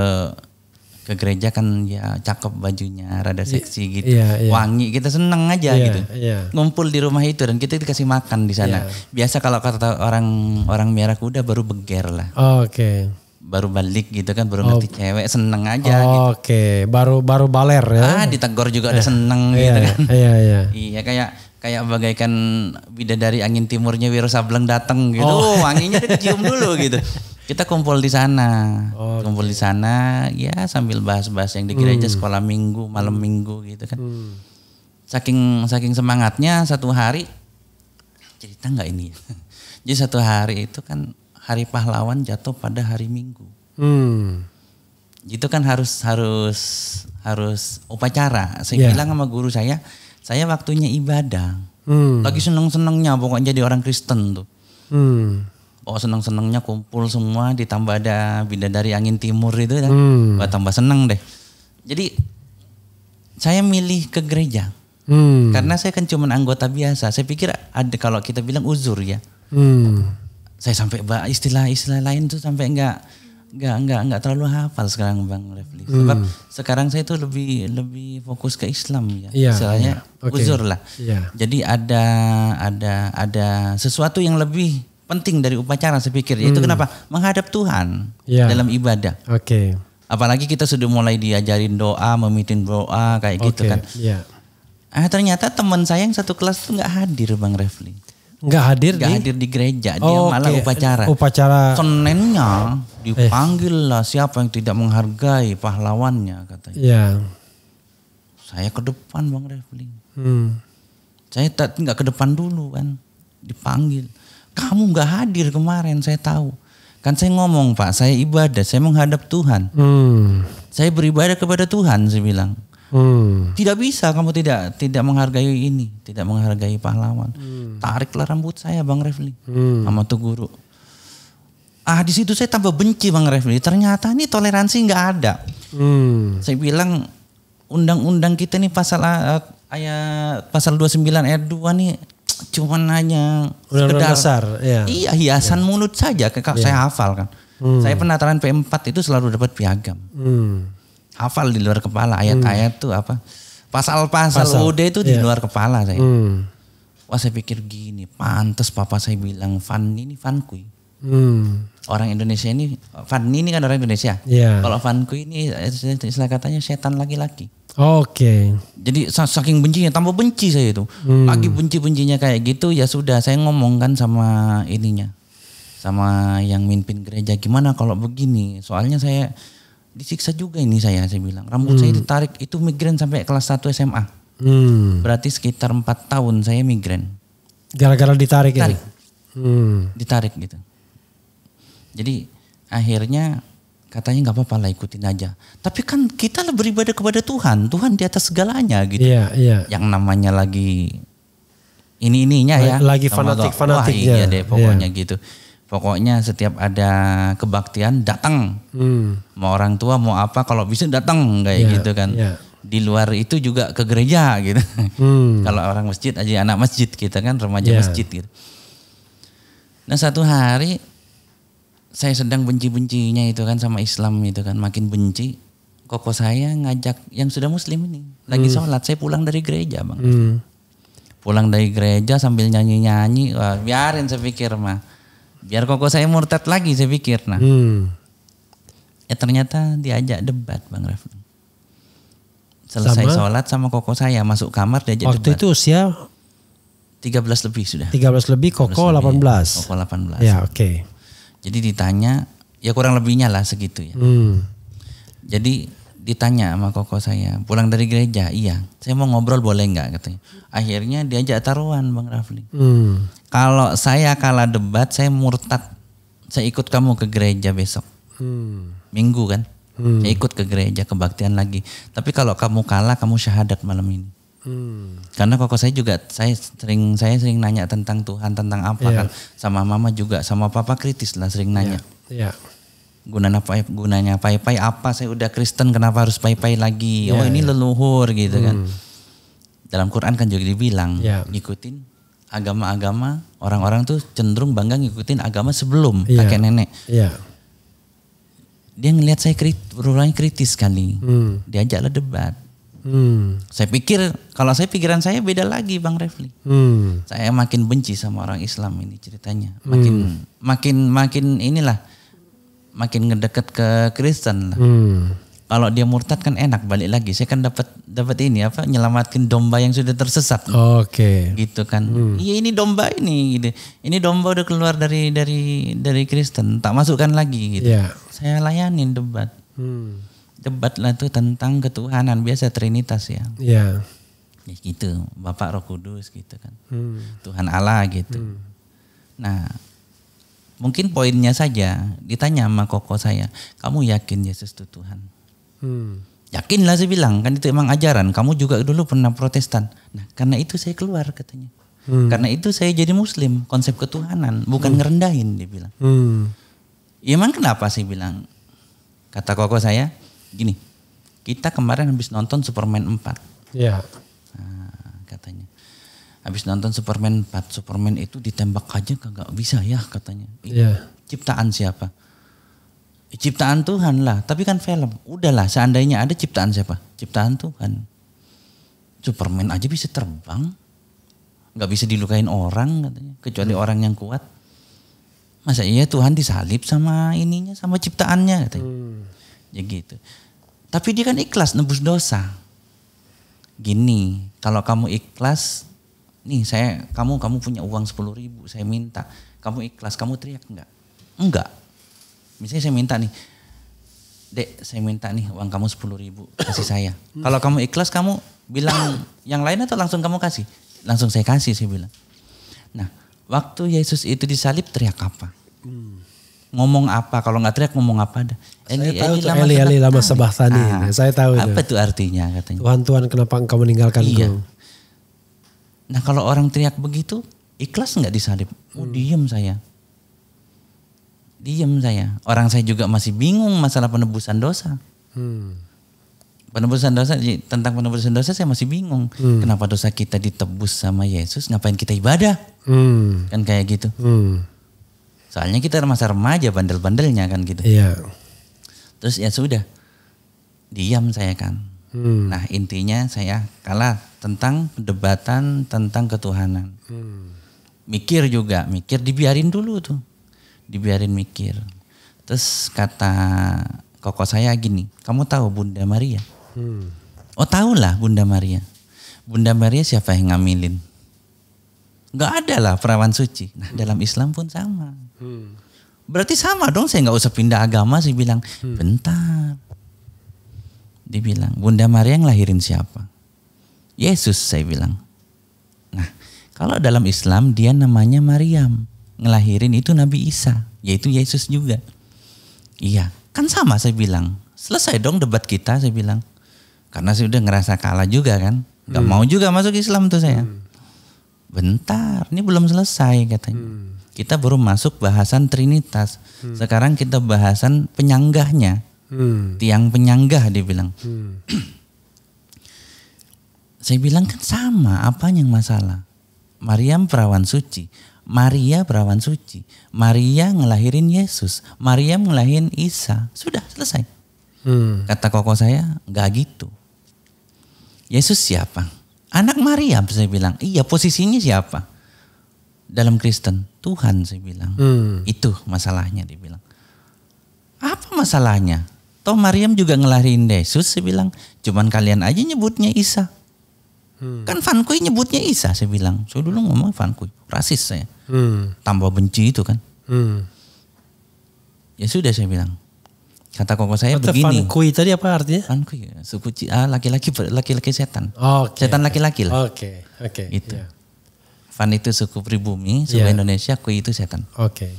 ke gereja kan ya cakep bajunya rada iya, seksi gitu yeah, yeah. wangi kita gitu, seneng aja yeah, gitu yeah. ngumpul di rumah itu dan kita dikasih makan di sana yeah. biasa kalau kata orang orang merah kuda baru beger lah oh, oke okay. baru balik gitu kan baru oh. ngerti cewek seneng aja oh, gitu. oke okay. baru baru baler ya ah ditegur juga yeah. ada iya. seneng yeah, gitu iya, kan iya yeah, iya yeah. iya kayak kayak bagaikan bidadari angin timurnya Wiro Sableng datang gitu oh. oh. wanginya dicium dulu gitu Kita kumpul di sana, oh, kumpul di sana, ya sambil bahas-bahas yang di gereja hmm. sekolah minggu, malam hmm. minggu gitu kan. Hmm. Saking saking semangatnya satu hari cerita nggak ini. Ya? Jadi satu hari itu kan hari pahlawan jatuh pada hari minggu. Hmm. Itu kan harus harus harus upacara. Saya yeah. bilang sama guru saya, saya waktunya ibadah. Hmm. Lagi seneng senengnya pokoknya jadi orang Kristen tuh. Hmm oh seneng senengnya kumpul semua ditambah ada bidadari angin timur itu kan hmm. Wah, tambah seneng deh jadi saya milih ke gereja hmm. karena saya kan cuma anggota biasa saya pikir ada kalau kita bilang uzur ya hmm. saya sampai bah istilah-istilah lain tuh sampai enggak enggak enggak enggak terlalu hafal sekarang bang Refli. Hmm. Sebab sekarang saya tuh lebih lebih fokus ke Islam ya, yeah, istilahnya yeah. okay. uzur lah. Yeah. Jadi ada ada ada sesuatu yang lebih penting dari upacara saya pikir yaitu hmm. kenapa menghadap Tuhan yeah. dalam ibadah. Oke. Okay. Apalagi kita sudah mulai diajarin doa, memimpin doa kayak okay. gitu kan. Yeah. Ah ternyata teman saya yang satu kelas itu nggak hadir Bang Refli. Nggak hadir Nggak di? hadir di gereja, dia malah okay. upacara. Upacara. Senennya dipanggil lah siapa yang tidak menghargai pahlawannya katanya. Iya. Yeah. Saya ke depan Bang Refli. Hmm. Saya tak nggak ke depan dulu kan, dipanggil kamu nggak hadir kemarin saya tahu kan saya ngomong pak saya ibadah saya menghadap Tuhan hmm. saya beribadah kepada Tuhan saya bilang hmm. tidak bisa kamu tidak tidak menghargai ini tidak menghargai pahlawan hmm. tariklah rambut saya bang Refli hmm. sama tuh guru ah di situ saya tambah benci bang Refli ternyata ini toleransi nggak ada hmm. saya bilang undang-undang kita nih pasal eh, ayat pasal 29 ayat 2 nih cuman hanya undang dasar, ya. iya hiasan ya. mulut saja kakak ya. saya hafal kan hmm. saya penataran P4 itu selalu dapat piagam hmm. hafal di luar kepala ayat-ayat hmm. tuh apa pasal-pasal UD itu di iya. luar kepala saya hmm. Wah saya pikir gini, pantas papa saya bilang fan ini Fankui. Hmm. Orang Indonesia ini, fan ini kan orang Indonesia. ya. Kalau kui ini eh, istilah katanya setan laki-laki. Oke. Okay. Jadi saking bencinya, tambah benci saya itu. Hmm. Lagi benci-bencinya kayak gitu, ya sudah saya ngomongkan sama ininya. Sama yang mimpin gereja, gimana kalau begini? Soalnya saya disiksa juga ini saya, saya bilang. Rambut hmm. saya ditarik, itu migrain sampai kelas 1 SMA. Hmm. Berarti sekitar 4 tahun saya migrain. Gara-gara ditarik, ya? ditarik Hmm. Ditarik gitu. Jadi akhirnya katanya nggak apa-apa lah ikutin aja. Tapi kan kita beribadah kepada Tuhan, Tuhan di atas segalanya gitu. Iya, iya. Yang namanya lagi ini ininya ya. Lagi fanatik fanatik Iya ya. deh pokoknya iya. gitu. Pokoknya setiap ada kebaktian datang. Hmm. Mau orang tua mau apa kalau bisa datang kayak yeah, gitu kan. Yeah. Di luar itu juga ke gereja gitu. Hmm. kalau orang masjid aja anak masjid kita kan remaja yeah. masjid gitu. Nah satu hari saya sedang benci-bencinya itu kan sama Islam itu kan makin benci koko saya ngajak yang sudah muslim ini lagi hmm. sholat saya pulang dari gereja bang hmm. pulang dari gereja sambil nyanyi-nyanyi biarin saya pikir mah biar koko saya murtad lagi saya pikir nah hmm. ya ternyata diajak debat bang ref selesai sama? sholat sama koko saya masuk kamar diajak waktu debat. itu usia 13 lebih sudah 13 lebih koko delapan lebih, 18 koko 18 ya oke okay. Jadi ditanya, ya kurang lebihnya lah segitu ya. Hmm. Jadi ditanya sama koko saya, pulang dari gereja, iya. Saya mau ngobrol boleh nggak katanya. Akhirnya diajak taruhan Bang Rafli. Hmm. Kalau saya kalah debat, saya murtad. Saya ikut kamu ke gereja besok. Hmm. Minggu kan. Hmm. Saya ikut ke gereja kebaktian lagi. Tapi kalau kamu kalah, kamu syahadat malam ini. Hmm. Karena koko saya juga saya sering saya sering nanya tentang Tuhan tentang apa yeah. kan sama mama juga sama papa kritis lah sering iya, nanya. Yeah. Yeah. Gunanya apa gunanya pai apa saya udah Kristen kenapa harus pai-pai lagi? Yeah, oh ini yeah. leluhur gitu kan. hmm. kan. Dalam Quran kan juga dibilang yeah. ngikutin agama-agama orang-orang tuh cenderung bangga ngikutin agama sebelum yeah. kakek nenek. Yeah. Dia ngelihat saya krit, kritis kali. Hmm. Diajaklah debat Hmm. Saya pikir kalau saya pikiran saya beda lagi Bang Refli. Hmm. Saya makin benci sama orang Islam ini ceritanya. Makin hmm. makin makin inilah makin ngedeket ke Kristen lah. Hmm. Kalau dia murtad kan enak balik lagi. Saya kan dapat dapat ini apa nyelamatin domba yang sudah tersesat. Oke. Okay. Gitu kan. Hmm. Iya hmm. ini domba ini gitu. Ini domba udah keluar dari dari dari Kristen, tak masukkan lagi gitu. Yeah. Saya layanin debat. Hmm lah tuh tentang ketuhanan biasa Trinitas ya. Iya. Yeah. Ya gitu, Bapak Roh Kudus gitu kan. Hmm. Tuhan Allah gitu. Hmm. Nah, mungkin poinnya saja ditanya sama koko saya, kamu yakin Yesus itu Tuhan? Hmm. Yakinlah saya bilang, kan itu emang ajaran. Kamu juga dulu pernah Protestan. Nah, karena itu saya keluar katanya. Hmm. Karena itu saya jadi Muslim. Konsep ketuhanan bukan hmm. ngerendahin dia bilang. Hmm. Ya, emang kenapa sih bilang? Kata koko saya, gini, kita kemarin habis nonton Superman 4. Iya. Nah, katanya. Habis nonton Superman 4, Superman itu ditembak aja kagak bisa ya katanya. Iya. Ciptaan siapa? Eh, ciptaan Tuhan lah, tapi kan film. Udahlah, seandainya ada ciptaan siapa? Ciptaan Tuhan. Superman aja bisa terbang. Gak bisa dilukain orang katanya, kecuali hmm. orang yang kuat. Masa iya Tuhan disalib sama ininya, sama ciptaannya katanya. Hmm. Ya gitu. Tapi dia kan ikhlas nebus dosa. Gini, kalau kamu ikhlas, nih saya kamu kamu punya uang sepuluh ribu, saya minta. Kamu ikhlas, kamu teriak enggak? Enggak. Misalnya saya minta nih, Dek, saya minta nih uang kamu sepuluh ribu, kasih saya. Kalau kamu ikhlas, kamu bilang yang lain atau langsung kamu kasih? Langsung saya kasih, saya bilang. Nah, waktu Yesus itu disalib teriak apa? Hmm ngomong apa kalau nggak teriak ngomong apa ada Eli saya tahu Eli, Eli, Eli lama sebahsani ah, saya tahu apa itu. artinya katanya Tuhan Tuhan kenapa engkau meninggalkan iya. nah kalau orang teriak begitu ikhlas nggak disalib oh hmm. diem saya diem saya orang saya juga masih bingung masalah penebusan dosa hmm. penebusan dosa tentang penebusan dosa saya masih bingung hmm. kenapa dosa kita ditebus sama Yesus ngapain kita ibadah hmm. kan kayak gitu hmm Soalnya kita masa remaja bandel-bandelnya kan gitu. Iya. Terus ya sudah. Diam saya kan. Hmm. Nah intinya saya kalah tentang perdebatan tentang ketuhanan. Hmm. Mikir juga, mikir dibiarin dulu tuh. Dibiarin mikir. Terus kata koko saya gini, kamu tahu Bunda Maria? Hmm. Oh tahu lah Bunda Maria. Bunda Maria siapa yang ngamilin? Nggak ada lah perawan suci. Nah, hmm. dalam Islam pun sama. Hmm. Berarti sama dong, saya nggak usah pindah agama sih bilang, hmm. bentar. Dibilang, Bunda Maria yang lahirin siapa? Yesus, saya bilang. Nah, kalau dalam Islam dia namanya Maryam. Ngelahirin itu Nabi Isa, yaitu Yesus juga. Iya, kan sama saya bilang. Selesai dong debat kita, saya bilang. Karena saya udah ngerasa kalah juga kan. nggak hmm. mau juga masuk Islam tuh saya. Hmm. Bentar, ini belum selesai katanya. Hmm. Kita baru masuk bahasan Trinitas. Hmm. Sekarang kita bahasan penyanggahnya. Hmm. Tiang penyanggah dia bilang. Hmm. Saya bilang kan sama, apa yang masalah? Maryam perawan suci. Maria perawan suci. Maria ngelahirin Yesus. Maria ngelahirin Isa. Sudah selesai. Hmm. Kata koko saya, nggak gitu. Yesus siapa? Anak Maria saya bilang, iya posisinya siapa? Dalam Kristen, Tuhan saya bilang. Hmm. Itu masalahnya dia bilang. Apa masalahnya? Toh Maryam juga ngelahirin Yesus, saya bilang. Cuman kalian aja nyebutnya Isa. Hmm. Kan Van Kuy nyebutnya Isa, saya bilang. Saya dulu ngomong Van Kuy, rasis saya. Hmm. Tambah benci itu kan. Hmm. Ya sudah saya bilang. Kata koko saya Kata begini. Fankui tadi apa artinya? Fankui, ya. suku ah, laki-laki laki-laki setan. Oh, okay, setan laki-laki lah. Oke, okay, oke. Okay, itu. Yeah. Fan itu suku pribumi, suku yeah. Indonesia, kui itu setan. Oke. Okay.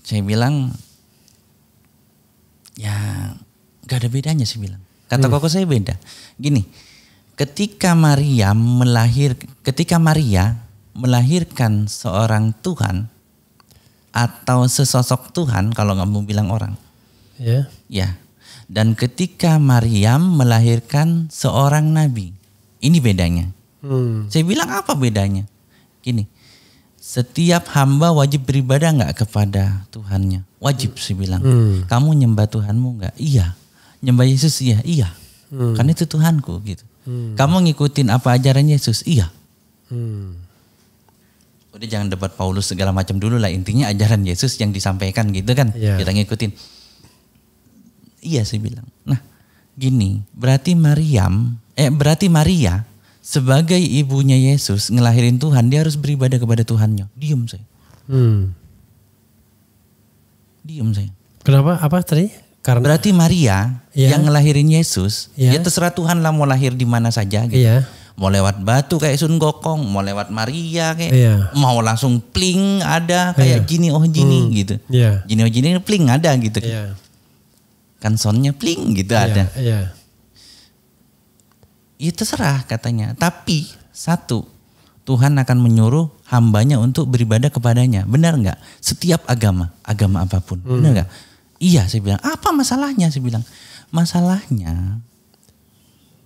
Saya bilang ya gak ada bedanya sih bilang. Kata hmm. koko saya beda. Gini, ketika Maria melahir ketika Maria melahirkan seorang Tuhan atau sesosok Tuhan kalau nggak mau bilang orang Ya. Ya. Dan ketika Maryam melahirkan seorang nabi, ini bedanya. Hmm. Saya bilang apa bedanya? Gini, setiap hamba wajib beribadah nggak kepada Tuhannya? Wajib saya bilang. Hmm. Kamu nyembah Tuhanmu nggak? Iya. Nyembah Yesus iya, iya. Hmm. Karena itu Tuhanku gitu. Hmm. Kamu ngikutin apa ajaran Yesus? Iya. Hmm. Udah jangan debat Paulus segala macam dulu lah. Intinya ajaran Yesus yang disampaikan gitu kan. Yeah. Kita ngikutin Iya saya bilang. Nah gini berarti Maryam eh berarti Maria sebagai ibunya Yesus ngelahirin Tuhan dia harus beribadah kepada Tuhannya. Diem saya. Hmm. Diem saya. Kenapa? Apa tadi? Karena berarti Maria ya. yang ngelahirin Yesus, ya. ya terserah Tuhan lah mau lahir di mana saja gitu. Ya. Mau lewat batu kayak Sun Gokong, mau lewat Maria kayak iya. mau langsung pling ada kayak iya. gini oh gini hmm. gitu. Iya. Gini oh gini pling ada gitu. Iya kan soundnya pling gitu yeah, ada. Iya. Yeah. Ya terserah katanya. Tapi satu, Tuhan akan menyuruh hambanya untuk beribadah kepadanya. Benar nggak? Setiap agama, agama apapun. Hmm. Benar nggak? Iya saya bilang. Apa masalahnya? Saya bilang. Masalahnya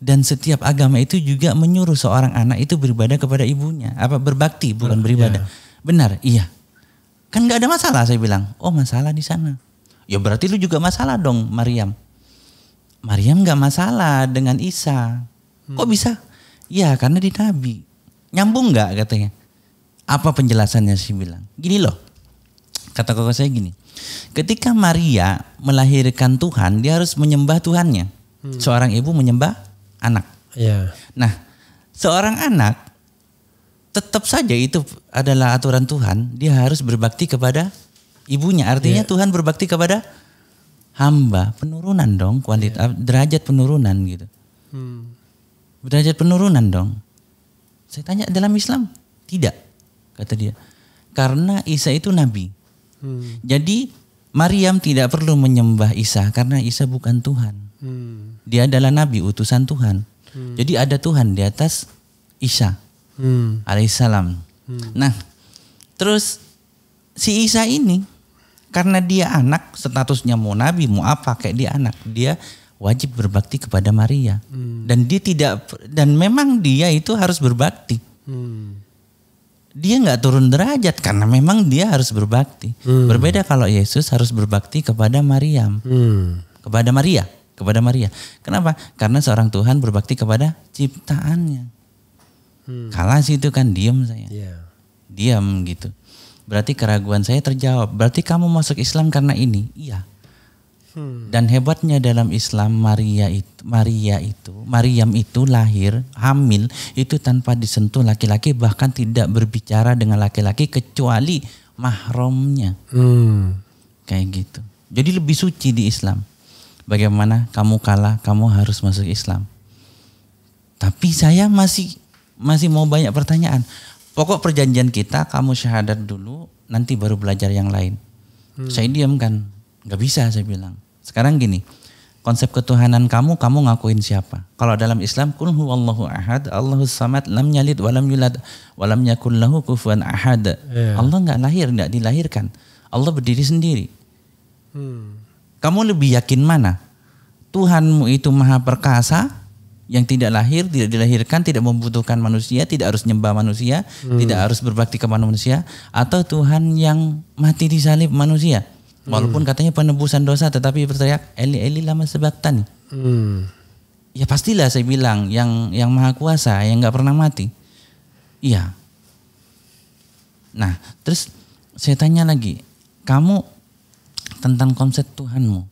dan setiap agama itu juga menyuruh seorang anak itu beribadah kepada ibunya. Apa berbakti bukan beribadah. Yeah. Benar, iya. Kan nggak ada masalah saya bilang. Oh masalah di sana Ya berarti lu juga masalah dong Maryam. Maryam gak masalah dengan Isa. Kok hmm. bisa? Ya karena di Nabi. Nyambung gak katanya? Apa penjelasannya sih bilang? Gini loh. Kata kakak saya gini. Ketika Maria melahirkan Tuhan, dia harus menyembah Tuhannya. Hmm. Seorang ibu menyembah anak. Yeah. Nah, seorang anak tetap saja itu adalah aturan Tuhan, dia harus berbakti kepada ibunya. Artinya yeah. Tuhan berbakti kepada hamba. Penurunan dong kualitas iya. yeah. derajat penurunan gitu. Hmm. Derajat penurunan dong. Saya tanya dalam Islam tidak kata dia. Karena Isa itu nabi. Hmm. Jadi Maryam tidak perlu menyembah Isa karena Isa bukan Tuhan. Hmm. Dia adalah nabi utusan Tuhan. Hmm. Jadi ada Tuhan di atas Isa. Hmm. Alaihissalam. Hmm. Nah, terus si Isa ini karena dia anak, statusnya mau nabi, mau apa, kayak dia anak. Dia wajib berbakti kepada Maria. Hmm. Dan dia tidak, dan memang dia itu harus berbakti. Hmm. Dia nggak turun derajat karena memang dia harus berbakti. Hmm. Berbeda kalau Yesus harus berbakti kepada Maria, Hmm. Kepada Maria, kepada Maria. Kenapa? Karena seorang Tuhan berbakti kepada ciptaannya. Hmm. Kalah sih itu kan diam saya. Yeah. Diam gitu. Berarti keraguan saya terjawab. Berarti kamu masuk Islam karena ini. Iya. Hmm. Dan hebatnya dalam Islam Maria itu Maria itu Maryam itu lahir hamil itu tanpa disentuh laki-laki bahkan tidak berbicara dengan laki-laki kecuali mahromnya. Hmm. Kayak gitu. Jadi lebih suci di Islam. Bagaimana kamu kalah, kamu harus masuk Islam. Tapi saya masih masih mau banyak pertanyaan. Pokok perjanjian kita kamu syahadat dulu, nanti baru belajar yang lain. Hmm. Saya diam kan, nggak bisa saya bilang. Sekarang gini, konsep ketuhanan kamu, kamu ngakuin siapa? Kalau dalam Islam, kun huwallahu ahad, Allahu samad, lam yalid, walam yulad, walam yakul lahu kufuan ahad. Yeah. Allah nggak lahir, nggak dilahirkan. Allah berdiri sendiri. Hmm. Kamu lebih yakin mana? Tuhanmu itu maha perkasa yang tidak lahir, tidak dilahirkan, tidak membutuhkan manusia, tidak harus nyembah manusia, hmm. tidak harus berbakti kepada manusia, atau Tuhan yang mati di salib manusia. Hmm. Walaupun katanya penebusan dosa, tetapi berteriak Eli Eli lama sebaktan. Hmm. Ya pastilah saya bilang yang yang maha kuasa, yang nggak pernah mati. Iya. Nah, terus saya tanya lagi, kamu tentang konsep Tuhanmu,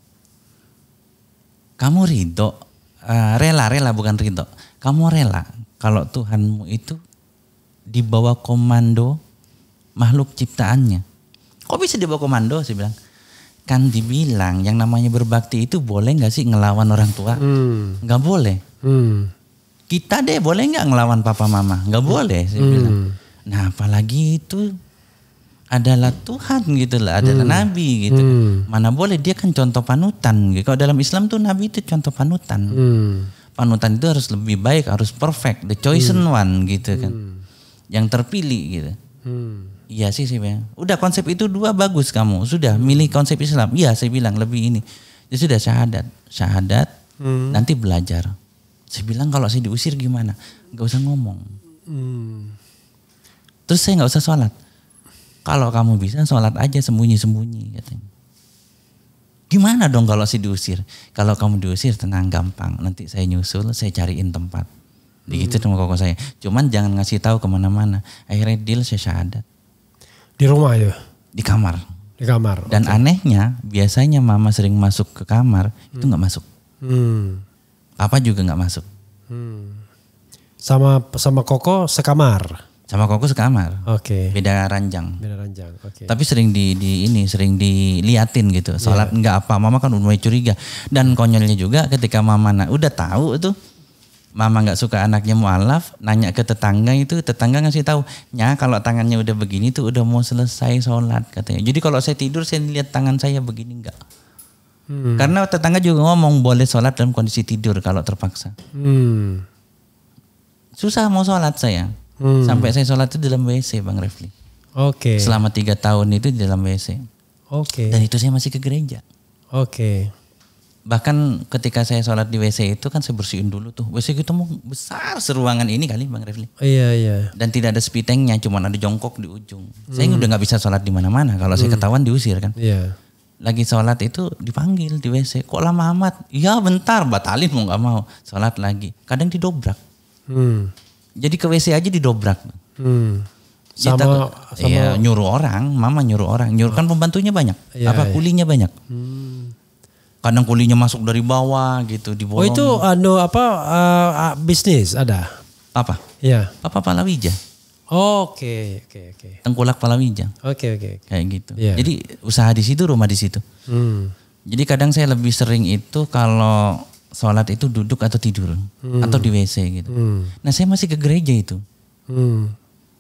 kamu ridho uh, rela rela bukan Rinto kamu rela kalau Tuhanmu itu di bawah komando makhluk ciptaannya kok bisa di bawah komando sih bilang kan dibilang yang namanya berbakti itu boleh nggak sih ngelawan orang tua? Hmm. boleh. Hmm. Kita deh boleh nggak ngelawan papa mama? Nggak boleh. sih hmm. bilang. Nah apalagi itu adalah Tuhan gitu lah, adalah hmm. nabi gitu. Hmm. Mana boleh dia kan contoh panutan gitu. Kalau dalam Islam tuh nabi itu contoh panutan. Hmm. Panutan itu harus lebih baik, harus perfect, the chosen hmm. one gitu kan. Hmm. Yang terpilih gitu. Hmm. Iya sih sih Bang. Udah konsep itu dua bagus kamu. Sudah milih konsep Islam. Iya saya bilang lebih ini. Ya sudah syahadat. Syahadat hmm. nanti belajar. Saya bilang kalau saya diusir gimana? Gak usah ngomong. Hmm. Terus saya nggak usah sholat kalau kamu bisa sholat aja sembunyi-sembunyi katanya. Gimana dong kalau si diusir? Kalau kamu diusir tenang gampang. Nanti saya nyusul, saya cariin tempat. Begitu hmm. sama koko saya. Cuman jangan ngasih tahu kemana-mana. Akhirnya deal saya syahadat. Di rumah ya? Di kamar. Di kamar. Dan okay. anehnya biasanya mama sering masuk ke kamar hmm. itu nggak masuk. Hmm. Papa juga nggak masuk. Hmm. Sama sama koko sekamar. Sama koko sekamar. Oke. Okay. Beda ranjang. Beda ranjang. Oke. Okay. Tapi sering di, di ini sering diliatin gitu. Iya. Salat yeah. nggak apa. Mama kan mulai curiga. Dan konyolnya juga ketika mama nah, udah tahu tuh mama nggak suka anaknya mualaf, nanya ke tetangga itu, tetangga ngasih tahu, ya kalau tangannya udah begini tuh udah mau selesai salat katanya. Jadi kalau saya tidur saya lihat tangan saya begini enggak? Hmm. Karena tetangga juga ngomong boleh sholat dalam kondisi tidur kalau terpaksa. Hmm. Susah mau sholat saya. Hmm. Sampai saya sholat itu dalam WC Bang Refli. Oke. Okay. Selama tiga tahun itu di dalam WC. Oke. Okay. Dan itu saya masih ke gereja. Oke. Okay. Bahkan ketika saya sholat di WC itu kan saya bersihin dulu tuh. WC itu mau besar seruangan ini kali Bang Refli. Oh, iya, iya. Dan tidak ada spitengnya, cuma ada jongkok di ujung. Hmm. Saya udah nggak bisa sholat di mana-mana. Kalau hmm. saya ketahuan diusir kan. Iya. Yeah lagi sholat itu dipanggil di WC. Kok lama amat? Ya bentar, batalin mau nggak mau. Sholat lagi. Kadang didobrak. Hmm. Jadi ke WC aja didobrak. Hmm. Ya, sama, Kita, sama ya, nyuruh orang, mama nyuruh orang. Nyuruh kan pembantunya banyak. Ya, apa ya. kulinya banyak. Hmm. Kadang kulinya masuk dari bawah gitu di Oh itu anu apa uh, bisnis ada? Apa? Ya Papa Palawija. Oke, oke, oke. Tengkulak Palawija. Oke, okay, oke. Okay, okay. Kayak gitu. Yeah. Jadi usaha di situ, rumah di situ. Hmm. Jadi kadang saya lebih sering itu kalau sholat itu duduk atau tidur hmm. atau di WC gitu. Hmm. Nah saya masih ke gereja itu, hmm.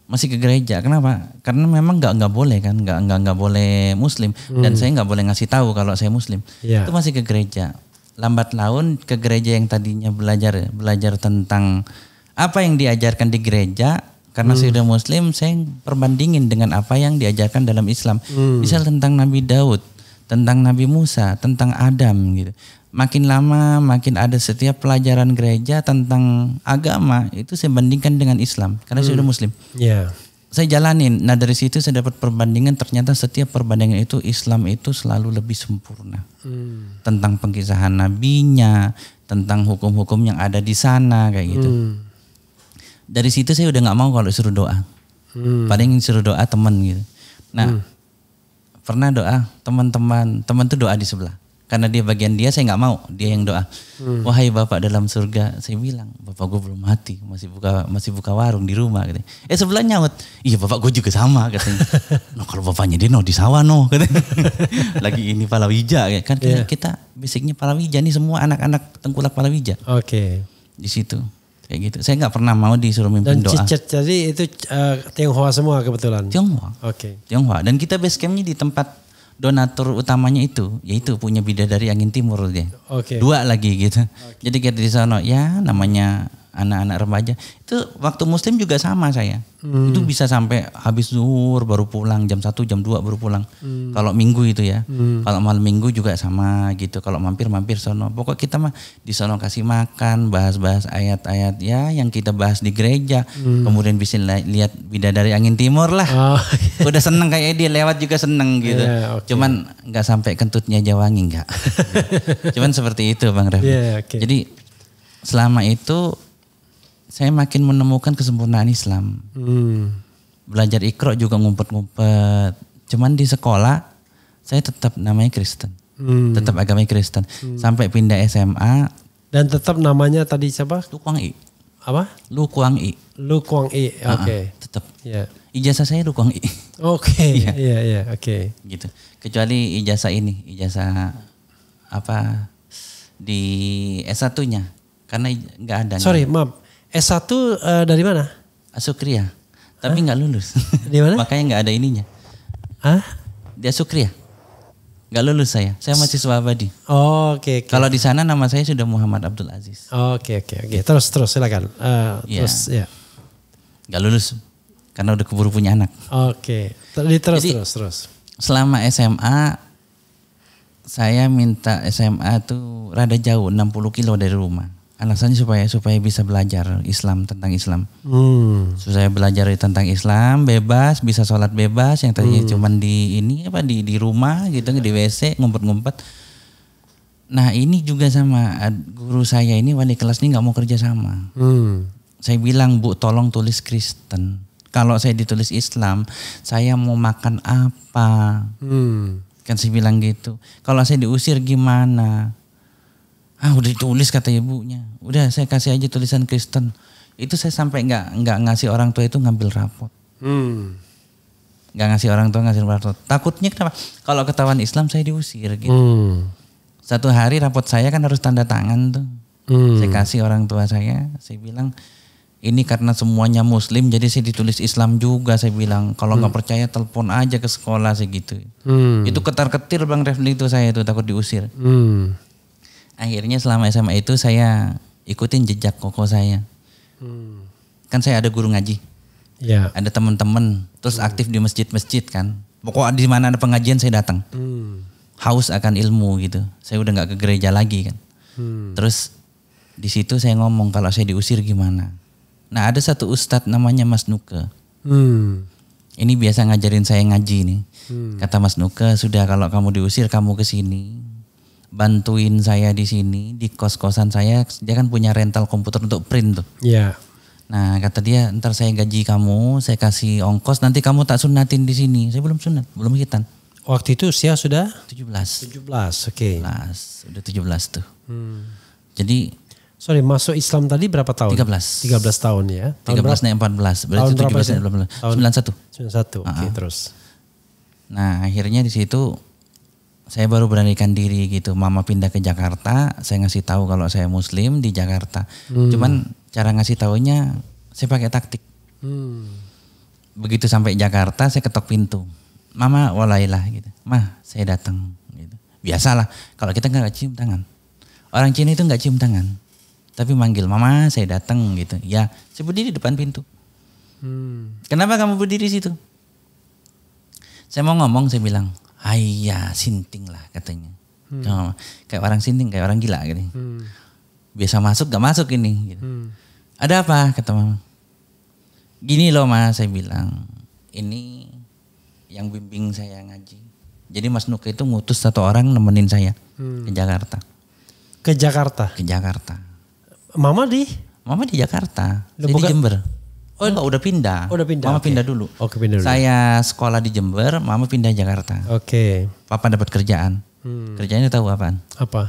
masih ke gereja. Kenapa? Karena memang nggak nggak boleh kan, nggak nggak nggak boleh Muslim hmm. dan saya nggak boleh ngasih tahu kalau saya Muslim. Yeah. Itu masih ke gereja. Lambat laun ke gereja yang tadinya belajar belajar tentang apa yang diajarkan di gereja karena hmm. saya sudah Muslim, saya perbandingin dengan apa yang diajarkan dalam Islam. Hmm. Misal tentang Nabi Daud tentang Nabi Musa, tentang Adam gitu. Makin lama makin ada setiap pelajaran gereja tentang agama itu saya bandingkan dengan Islam karena hmm. saya sudah muslim. Yeah. Saya jalanin. Nah, dari situ saya dapat perbandingan ternyata setiap perbandingan itu Islam itu selalu lebih sempurna. Hmm. Tentang pengkisahan nabinya, tentang hukum-hukum yang ada di sana kayak gitu. Hmm. Dari situ saya udah nggak mau kalau suruh doa. Hmm. Paling suruh doa teman gitu. Nah, hmm pernah doa teman-teman teman tuh doa di sebelah karena dia bagian dia saya nggak mau dia yang doa hmm. wahai bapak dalam surga saya bilang bapak gue belum mati masih buka masih buka warung di rumah gitu eh sebelah nyaut iya bapak gue juga sama katanya no nah, kalau bapaknya dia no di sawah no lagi ini palawija ya. kan kita, yeah. kita basicnya palawija nih semua anak-anak tengkulak palawija oke okay. di situ Kayak gitu. Saya nggak pernah mau disuruh mimpin Dan doa. Dan jadi itu uh, Tionghoa semua kebetulan. Tionghoa. Oke. Okay. Tionghoa. Dan kita base campnya di tempat donatur utamanya itu, yaitu punya bidadari angin timur dia. Oke. Okay. Dua lagi gitu. Okay. Jadi kita di sana ya namanya anak-anak remaja itu waktu muslim juga sama saya hmm. itu bisa sampai habis zuhur baru pulang jam satu jam dua baru pulang hmm. kalau minggu itu ya hmm. kalau malam minggu juga sama gitu kalau mampir-mampir sono pokok kita mah di sono kasih makan bahas-bahas ayat-ayat ya yang kita bahas di gereja hmm. kemudian bisa lihat bidadari angin timur lah oh. Iya. udah seneng kayak dia lewat juga seneng gitu yeah, okay. cuman nggak sampai kentutnya jawangi nggak cuman seperti itu bang Raffi yeah, okay. jadi selama itu saya makin menemukan kesempurnaan Islam. Hmm. Belajar ikro juga ngumpet-ngumpet. Cuman di sekolah saya tetap namanya Kristen. Hmm. Tetap agama Kristen. Hmm. Sampai pindah SMA. Dan tetap namanya tadi siapa? Lu Kuang I. Apa? Lu Kuang I. Lu Kuang I, ah, ah, oke. Okay. Uh -uh, tetap. Yeah. Ijazah saya Lu Kuang I. Oke, iya. iya, iya, oke. Gitu. Kecuali ijazah ini, ijazah apa di S1-nya. Karena nggak ada. Sorry, maaf S1 uh, eh, dari mana? Asukria. Tapi nggak lulus. Di mana? Makanya nggak ada ininya. Hah? Di Asukria. Gak lulus saya. Saya mahasiswa abadi. Oh, oke. Okay, okay. Kalau di sana nama saya sudah Muhammad Abdul Aziz. Oke, oh, oke, okay, oke. Okay, okay. Terus terus silakan. Uh, eh, yeah. terus ya. Yeah. Gak lulus karena udah keburu punya anak. Oke. Okay. Terus Jadi, terus terus. Selama SMA saya minta SMA tuh rada jauh 60 kilo dari rumah alasannya supaya supaya bisa belajar Islam tentang Islam. Hmm. Supaya belajar tentang Islam bebas, bisa sholat bebas yang tadinya hmm. cuman di ini apa di di rumah gitu di WC ngumpet-ngumpet. Nah ini juga sama guru saya ini wali kelas ini nggak mau kerja sama. Hmm. Saya bilang bu tolong tulis Kristen. Kalau saya ditulis Islam, saya mau makan apa? Hmm. Kan saya bilang gitu. Kalau saya diusir gimana? ah udah ditulis kata ibunya udah saya kasih aja tulisan Kristen itu saya sampai nggak nggak ngasih orang tua itu ngambil rapot hmm. ngasih orang tua ngasih rapot takutnya kenapa kalau ketahuan Islam saya diusir gitu hmm. satu hari rapot saya kan harus tanda tangan tuh hmm. saya kasih orang tua saya saya bilang ini karena semuanya Muslim jadi saya ditulis Islam juga saya bilang kalau nggak hmm. percaya telepon aja ke sekolah segitu hmm. itu ketar ketir bang Refli itu saya itu takut diusir hmm akhirnya selama SMA itu saya ikutin jejak koko saya. Hmm. Kan saya ada guru ngaji. Ya. Ada teman-teman, terus hmm. aktif di masjid-masjid kan. Pokoknya di mana ada pengajian saya datang. Hmm. Haus akan ilmu gitu. Saya udah nggak ke gereja lagi kan. Hmm. Terus di situ saya ngomong kalau saya diusir gimana. Nah, ada satu ustadz namanya Mas Nuke. Hmm. Ini biasa ngajarin saya ngaji nih. Hmm. Kata Mas Nuke, sudah kalau kamu diusir kamu ke sini bantuin saya di sini di kos-kosan saya dia kan punya rental komputer untuk print tuh. ya Yeah. Nah kata dia ntar saya gaji kamu saya kasih ongkos nanti kamu tak sunatin di sini. Saya belum sunat belum hitan. Waktu itu usia sudah? 17. 17 oke. Okay. 17 udah 17 tuh. Hmm. Jadi Sorry, masuk Islam tadi berapa tahun? 13. 13 tahun ya. Tahun 13 naik 14. Berarti tahun 17 naik 18. Tahun 91. 91. Oke, okay, ah. terus. Nah, akhirnya di situ saya baru beranikan diri gitu. Mama pindah ke Jakarta, saya ngasih tahu kalau saya Muslim di Jakarta. Hmm. Cuman cara ngasih tahunya saya pakai taktik. Hmm. Begitu sampai Jakarta, saya ketok pintu. Mama walailah gitu. Mah, saya datang. Gitu. Biasalah, kalau kita nggak cium tangan. Orang Cina itu nggak cium tangan, tapi manggil mama, saya datang gitu. Ya, saya berdiri depan pintu. Hmm. Kenapa kamu berdiri situ? Saya mau ngomong, saya bilang, Ayah sinting lah katanya. Hmm. Oh, kayak orang sinting, kayak orang gila gitu. Hmm. Biasa masuk gak masuk ini. Gitu. Hmm. Ada apa kata mama? Gini loh mas, saya bilang. Ini yang bimbing saya ngaji. Jadi Mas Nuke itu ngutus satu orang nemenin saya hmm. ke Jakarta. Ke Jakarta? Ke Jakarta. Mama di? Mama di Jakarta. saya di Jember. Oh, Enggak, udah pindah. Udah pindah. Mama okay. pindah dulu. Oke, okay, pindah dulu. Saya sekolah di Jember, mama pindah Jakarta. Oke. Okay. Papa dapat kerjaan. Hmm. Kerjaannya tahu apa? Apa?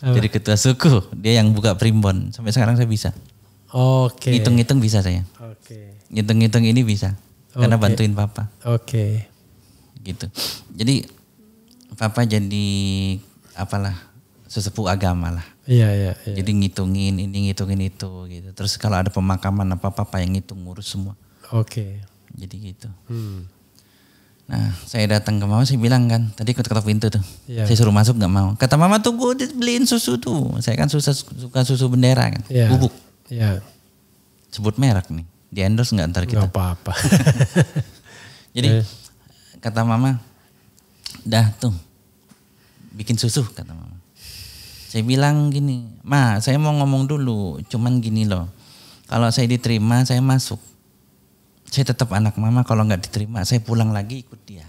Jadi ketua suku, dia yang buka primbon. Sampai sekarang saya bisa. Oke. Okay. hitung ngitung bisa saya. Oke. Okay. hitung ngitung ini bisa. Okay. Karena bantuin papa. Oke. Okay. Gitu. Jadi papa jadi apalah sesepuh agama lah. Iya, iya, iya. Jadi ngitungin ini, ngitungin itu gitu. Terus kalau ada pemakaman apa-apa yang ngitung ngurus semua. Oke. Okay. Jadi gitu. Hmm. Nah, saya datang ke mama, saya bilang kan, tadi ikut ketok pintu tuh. Iya. Saya suruh masuk nggak mau. Kata mama tunggu beliin susu tuh. Saya kan susah suka susu bendera kan, iya. bubuk. Iya. Sebut merek nih, di endorse nggak ntar kita. Gak apa-apa. Jadi eh. kata mama, dah tuh bikin susu kata mama. Saya bilang gini, Ma, saya mau ngomong dulu, cuman gini loh. Kalau saya diterima, saya masuk. Saya tetap anak mama, kalau nggak diterima, saya pulang lagi ikut dia.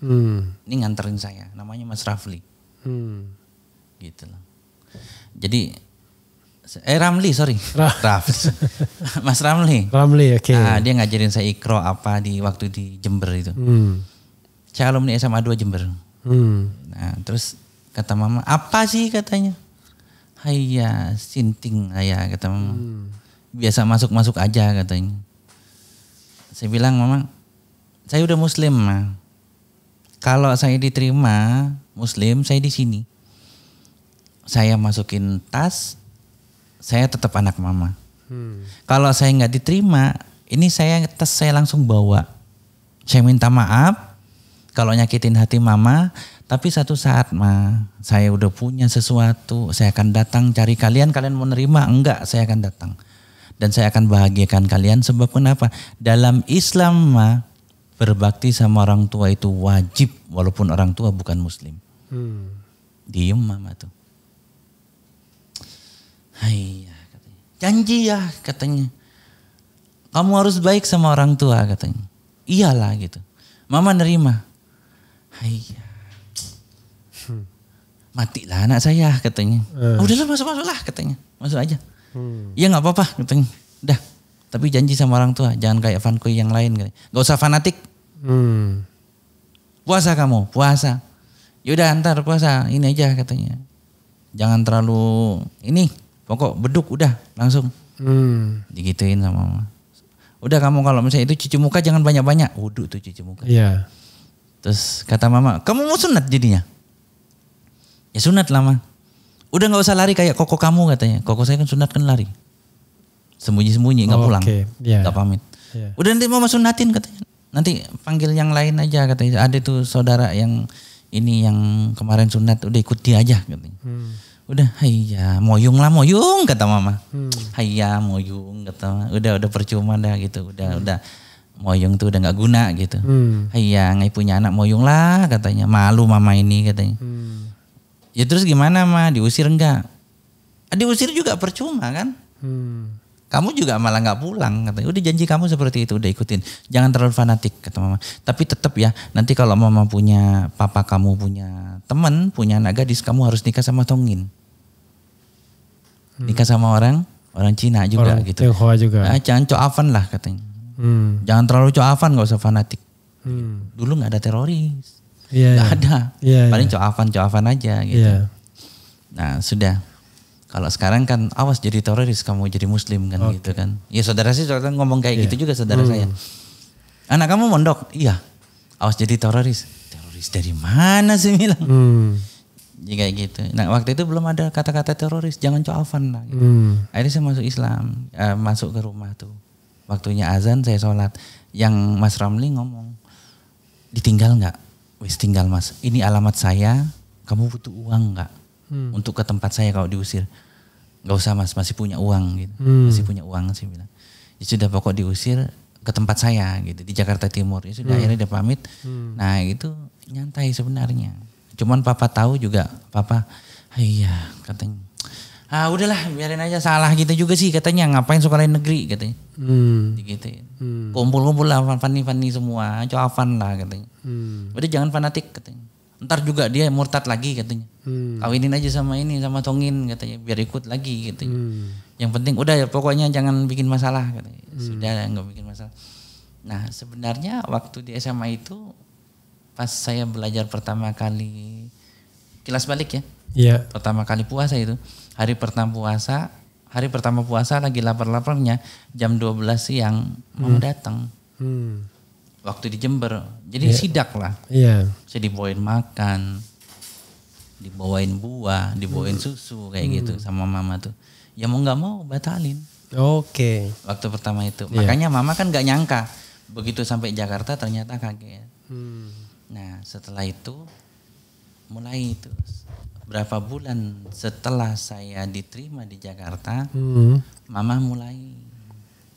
Hmm. Ini nganterin saya, namanya Mas Rafli. Hmm. Gitu loh. Jadi eh Ramli sorry Ra Raf Mas Ramli Ramli oke okay. nah, dia ngajarin saya ikro apa di waktu di Jember itu hmm. saya alumni SMA 2 Jember hmm. nah terus kata mama apa sih katanya Haiya sinting ayah kata mama hmm. biasa masuk masuk aja katanya saya bilang mama saya udah muslim ma kalau saya diterima muslim saya di sini saya masukin tas saya tetap anak mama hmm. kalau saya nggak diterima ini saya tas saya langsung bawa saya minta maaf kalau nyakitin hati mama tapi satu saat mah saya udah punya sesuatu, saya akan datang cari kalian, kalian menerima enggak? Saya akan datang. Dan saya akan bahagiakan kalian sebab kenapa? Dalam Islam mah berbakti sama orang tua itu wajib walaupun orang tua bukan muslim. Hmm. Diem mama tuh. Hai ya, katanya. Janji ya katanya. Kamu harus baik sama orang tua katanya. Iyalah gitu. Mama nerima. Hai ya matilah anak saya katanya. Uh. Oh, eh. udahlah masuk masuklah katanya. Masuk aja. Hmm. Ya nggak apa-apa katanya. Udah. Tapi janji sama orang tua jangan kayak fanku yang lain katanya. Gak usah fanatik. Hmm. Puasa kamu, puasa. Yaudah antar puasa ini aja katanya. Jangan terlalu ini pokok beduk udah langsung. Hmm. Digituin sama mama. Udah kamu kalau misalnya itu cuci muka jangan banyak-banyak. Wudhu tuh cuci muka. Iya. Yeah. Terus kata mama, kamu mau sunat jadinya? Ya sunat lama. Udah nggak usah lari kayak koko kamu katanya. Koko saya kan sunat kan lari. Sembunyi-sembunyi nggak oh, pulang. Okay. Iya. Gak pamit. Iya. Udah nanti mama sunatin katanya. Nanti panggil yang lain aja katanya. Ada tuh saudara yang ini yang kemarin sunat udah ikut dia aja katanya. Hmm. Udah hayya moyung lah moyung kata mama. Hmm. Hayya moyung kata mama. Udah udah percuma dah gitu. Udah udah moyung tuh udah nggak guna gitu. Hmm. Iya, ngai punya anak moyung lah katanya. Malu mama ini katanya. Hmm. Ya terus gimana mah diusir enggak? Ah, diusir juga percuma kan? Hmm. Kamu juga malah nggak pulang katanya. Udah janji kamu seperti itu, udah ikutin. Jangan terlalu fanatik kata mama. Tapi tetap ya, nanti kalau mama punya papa kamu punya teman, punya anak gadis, kamu harus nikah sama Tongin. Hmm. Nikah sama orang orang Cina juga orang gitu. Tionghoa juga. Nah, jangan coavan lah katanya. Hmm. Jangan terlalu coavan nggak usah fanatik. Hmm. Dulu nggak ada teroris yeah, nggak yeah. ada yeah, iya. paling yeah. coafan coafan aja gitu yeah. nah sudah kalau sekarang kan awas jadi teroris kamu jadi muslim kan okay. gitu kan ya saudara sih saudara kan ngomong kayak yeah. gitu juga saudara saya hmm. anak kamu mondok iya awas jadi teroris teroris dari mana sih bilang hmm ya kayak gitu. Nah waktu itu belum ada kata-kata teroris, jangan coafan lah. Gitu. Hmm. Akhirnya saya masuk Islam, uh, masuk ke rumah tuh. Waktunya azan saya sholat. Yang Mas Ramli ngomong, ditinggal nggak? wis tinggal mas, ini alamat saya, kamu butuh uang nggak hmm. untuk ke tempat saya kalau diusir? Gak usah mas, masih punya uang gitu, hmm. masih punya uang sih bilang. Ya sudah pokok diusir ke tempat saya gitu di Jakarta Timur. Ya sudah hmm. akhirnya dia pamit. Hmm. Nah itu nyantai sebenarnya. Cuman papa tahu juga papa, iya katanya ah udahlah biarin aja salah gitu juga sih katanya ngapain sekolah negeri katanya hmm. gitu hmm. kumpul kumpul lah fani fani semua coafan lah katanya hmm. berarti jangan fanatik katanya ntar juga dia murtad lagi katanya hmm. kawinin aja sama ini sama tongin katanya biar ikut lagi katanya hmm. yang penting udah ya pokoknya jangan bikin masalah katanya hmm. sudah nggak bikin masalah nah sebenarnya waktu di SMA itu pas saya belajar pertama kali kilas balik ya Iya. Pertama kali puasa itu. Hari pertama puasa, hari pertama puasa lagi lapar-laparnya jam 12 siang hmm. mau datang. Hmm. Waktu di Jember. Jadi yeah. sidak lah. Iya. Yeah. Saya dibawain makan, dibawain buah, dibawain hmm. susu kayak hmm. gitu sama mama tuh. Ya mau nggak mau batalin. Oke. Okay. Waktu pertama itu. Yeah. Makanya mama kan nggak nyangka. Begitu sampai Jakarta ternyata kaget. Hmm. Nah setelah itu mulai itu berapa bulan setelah saya diterima di Jakarta, hmm. mama mulai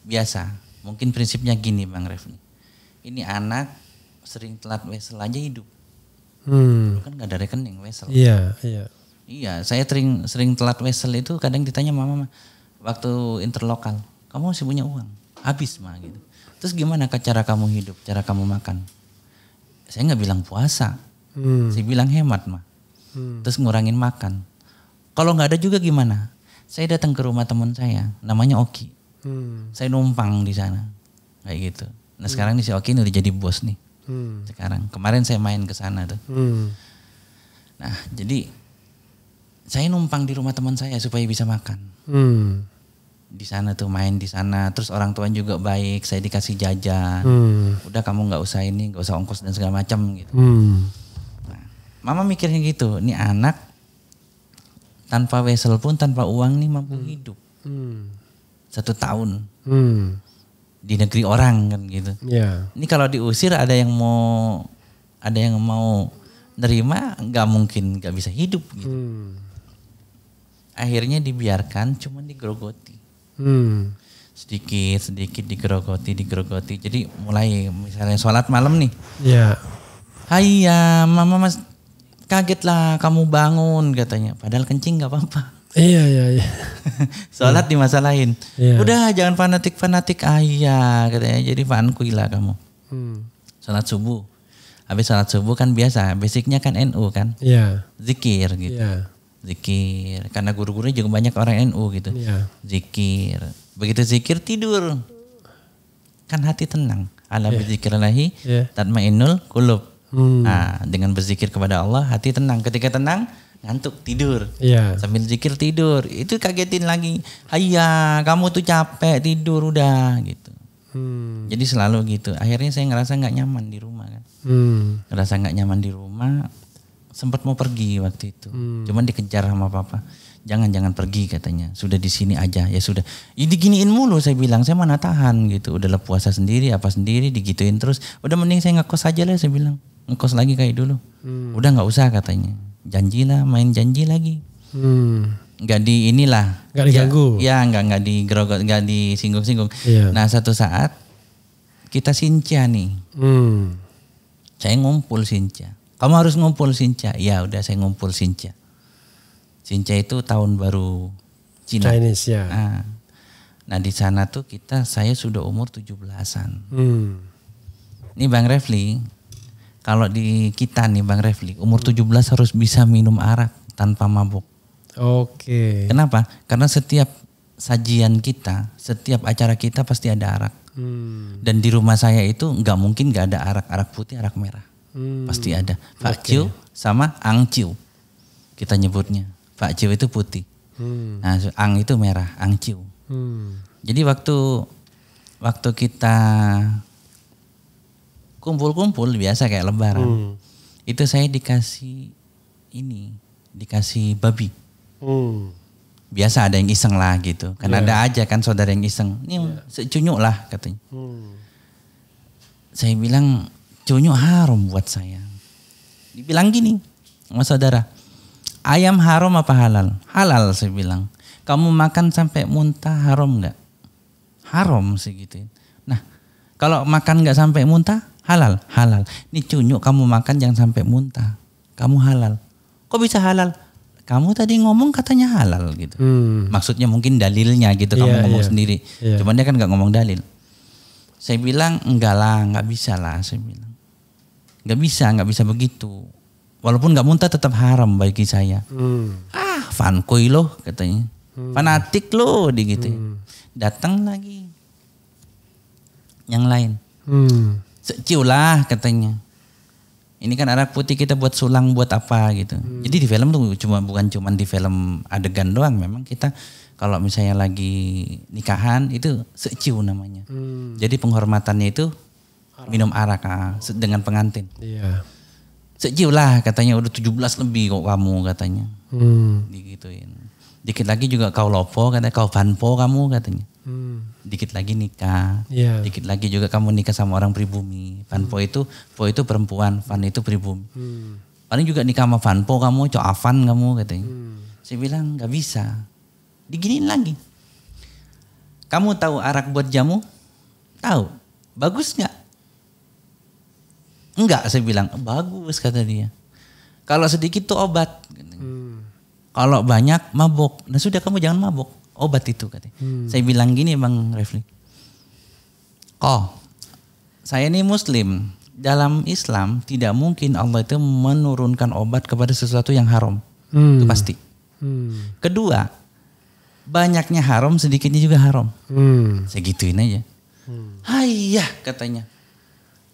biasa. Mungkin prinsipnya gini Bang Refni. Ini anak sering telat wesel aja hidup. Hmm. kan gak ada rekening wesel. Iya, iya. Iya, saya sering sering telat wesel itu kadang ditanya mama waktu interlokal, kamu masih punya uang? Habis mah gitu. Terus gimana cara kamu hidup, cara kamu makan? Saya nggak bilang puasa, hmm. saya bilang hemat mah hmm. terus ngurangin makan. Kalau nggak ada juga gimana? Saya datang ke rumah teman saya, namanya Oki. Hmm. Saya numpang di sana, kayak gitu. Nah hmm. sekarang nih si Oki ini udah jadi bos nih. Hmm. Sekarang kemarin saya main ke sana tuh. Hmm. Nah jadi saya numpang di rumah teman saya supaya bisa makan. Hmm. Di sana tuh main di sana, terus orang tua juga baik, saya dikasih jajan. Hmm. Udah kamu nggak usah ini, nggak usah ongkos dan segala macam gitu. Hmm mama mikirnya gitu ini anak tanpa wesel pun tanpa uang nih mampu hmm. hidup hmm. satu tahun hmm. di negeri orang kan gitu yeah. ini kalau diusir ada yang mau ada yang mau nerima nggak mungkin nggak bisa hidup gitu hmm. akhirnya dibiarkan cuma digerogoti hmm sedikit sedikit digerogoti digerogoti jadi mulai misalnya sholat malam nih ya yeah. ya, mama mas kaget lah kamu bangun katanya. Padahal kencing nggak apa-apa. Iya iya iya. masa masa Iya. Udah jangan fanatik-fanatik ayah iya, katanya. Jadi fankuilah kamu. Hmm. Salat subuh. Habis salat subuh kan biasa, basicnya kan NU kan. Iya. Zikir gitu. Iya. Zikir. Karena guru guru juga banyak orang NU gitu. Iya. Zikir. Begitu zikir tidur. Kan hati tenang. Ala yeah. bidzikrillahi yeah. tatmainul kulub Hmm. Nah, dengan berzikir kepada Allah hati tenang. Ketika tenang ngantuk tidur. Yeah. Sambil zikir tidur. Itu kagetin lagi. Ayah kamu tuh capek tidur udah gitu. Hmm. Jadi selalu gitu. Akhirnya saya ngerasa nggak nyaman di rumah kan. Hmm. Ngerasa nggak nyaman di rumah. Sempat mau pergi waktu itu. Hmm. Cuman dikejar sama papa. Jangan jangan pergi katanya. Sudah di sini aja ya sudah. Ini giniin mulu saya bilang. Saya mana tahan gitu. Udah puasa sendiri apa sendiri digituin terus. Udah mending saya ngekos aja lah saya bilang ngekos lagi kayak dulu. Hmm. Udah nggak usah katanya. Janjilah, main janji lagi. Hmm. di inilah. nggak diganggu. Ya, ya nggak di grogot, nggak disinggung-singgung. Yeah. Nah satu saat kita sinca nih. Hmm. Saya ngumpul sinca. Kamu harus ngumpul sinca. Ya udah saya ngumpul sinca. Sinca itu tahun baru Cina. Chinese ya. Nah, nah di sana tuh kita saya sudah umur 17-an. Hmm. Ini Bang Refli, kalau di kita nih Bang Refli, umur 17 harus bisa minum arak tanpa mabuk. Oke. Okay. Kenapa? Karena setiap sajian kita, setiap acara kita pasti ada arak. Hmm. Dan di rumah saya itu nggak mungkin nggak ada arak-arak putih, arak merah. Hmm. Pasti ada. Pak okay. sama Ang Ciu. Kita nyebutnya. Pak Ciu itu putih. Hmm. Nah, Ang itu merah, Ang Ciu. Hmm. Jadi waktu waktu kita kumpul-kumpul biasa kayak lebaran. Hmm. Itu saya dikasih ini, dikasih babi. Hmm. Biasa ada yang iseng lah gitu. Kan yeah. ada aja kan saudara yang iseng. Ini yeah. secunyuk lah katanya. Hmm. Saya bilang cunyuk harum buat saya. Dibilang gini sama saudara. Ayam harum apa halal? Halal saya bilang. Kamu makan sampai muntah harum nggak? Harum sih gitu. Nah kalau makan nggak sampai muntah halal, halal. Ini cunyuk kamu makan jangan sampai muntah. Kamu halal. Kok bisa halal? Kamu tadi ngomong katanya halal gitu. Hmm. Maksudnya mungkin dalilnya gitu yeah, kamu iya, ngomong yeah. sendiri. Yeah. Cuman dia kan nggak ngomong dalil. Saya bilang enggak lah, nggak bisa lah. Saya bilang nggak bisa, nggak bisa begitu. Walaupun nggak muntah tetap haram bagi saya. Hmm. Ah, fankoi loh katanya. Hmm. Fanatik loh di gitu. Hmm. Datang lagi yang lain. Hmm lah katanya. Ini kan arak putih kita buat sulang buat apa gitu. Hmm. Jadi di film tuh cuma bukan cuma di film adegan doang. Memang kita kalau misalnya lagi nikahan itu seciu namanya. Hmm. Jadi penghormatannya itu arak. minum arak ah, oh. dengan pengantin. Iya. Seciu lah katanya udah 17 lebih kok kamu katanya. Hmm. Digituin. Dikit lagi juga kau lopo katanya kau vanpo kamu katanya. Hmm dikit lagi nikah, yeah. dikit lagi juga kamu nikah sama orang pribumi. Fanpo hmm. itu, po itu perempuan, van itu pribumi. Hmm. Paling juga nikah sama Fanpo kamu, avan kamu katanya. Hmm. Saya bilang nggak bisa, diginiin lagi. Kamu tahu arak buat jamu? Tahu. Bagus nggak? Enggak, saya bilang bagus kata dia. Kalau sedikit tuh obat. Hmm. Kalau banyak mabok. Nah sudah kamu jangan mabok obat itu katanya. Hmm. Saya bilang gini Bang Refli. Oh, saya ini muslim. Dalam Islam tidak mungkin Allah itu menurunkan obat kepada sesuatu yang haram. Hmm. Itu pasti. Hmm. Kedua, banyaknya haram, sedikitnya juga haram. Hmm. Saya gituin aja. Hmm. Hayah katanya.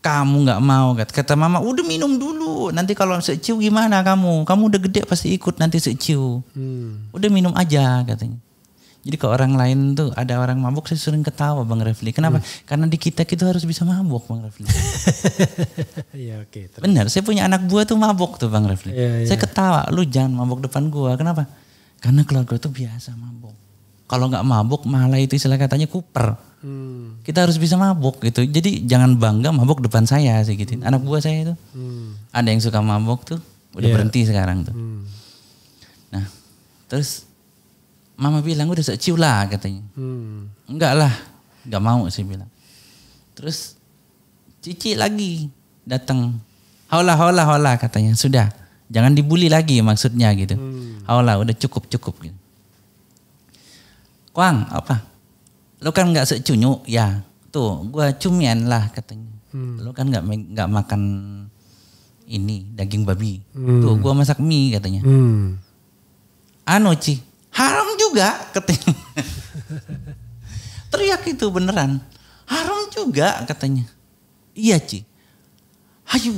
Kamu gak mau kata, kata mama udah minum dulu nanti kalau seciu gimana kamu kamu udah gede pasti ikut nanti seciu hmm. udah minum aja katanya jadi ke orang lain tuh ada orang mabuk saya sering ketawa Bang Refli. Kenapa? Hmm. Karena di kita kita harus bisa mabuk Bang Refli. Iya Okay, Benar, saya punya anak buah tuh mabuk tuh Bang Refli. Ya, ya. Saya ketawa, lu jangan mabuk depan gua. Kenapa? Karena keluarga tuh biasa mabuk. Kalau nggak mabuk malah itu istilah katanya kuper. Hmm. Kita harus bisa mabuk gitu. Jadi jangan bangga mabuk depan saya sih gitu. Hmm. Anak buah saya itu. Hmm. Ada yang suka mabuk tuh udah yeah. berhenti sekarang tuh. Hmm. Nah, terus Mama bilang udah sejauh lah katanya. Hmm. Enggak lah, enggak mau sih bilang. Terus cici lagi datang. Haulah, haulah, haulah katanya. Sudah, jangan dibully lagi maksudnya gitu. Hmm. Haulah, udah cukup, cukup gitu. Kuang, apa? Lo kan enggak secunyuk ya. Tuh, gua cumian lah katanya. Hmm. Lo kan enggak, enggak makan ini daging babi. Hmm. Tuh, gua masak mie katanya. Hmm. Anu, Ci. Haram juga katanya. Teriak itu beneran. Haram juga katanya. Iya Ci. ayu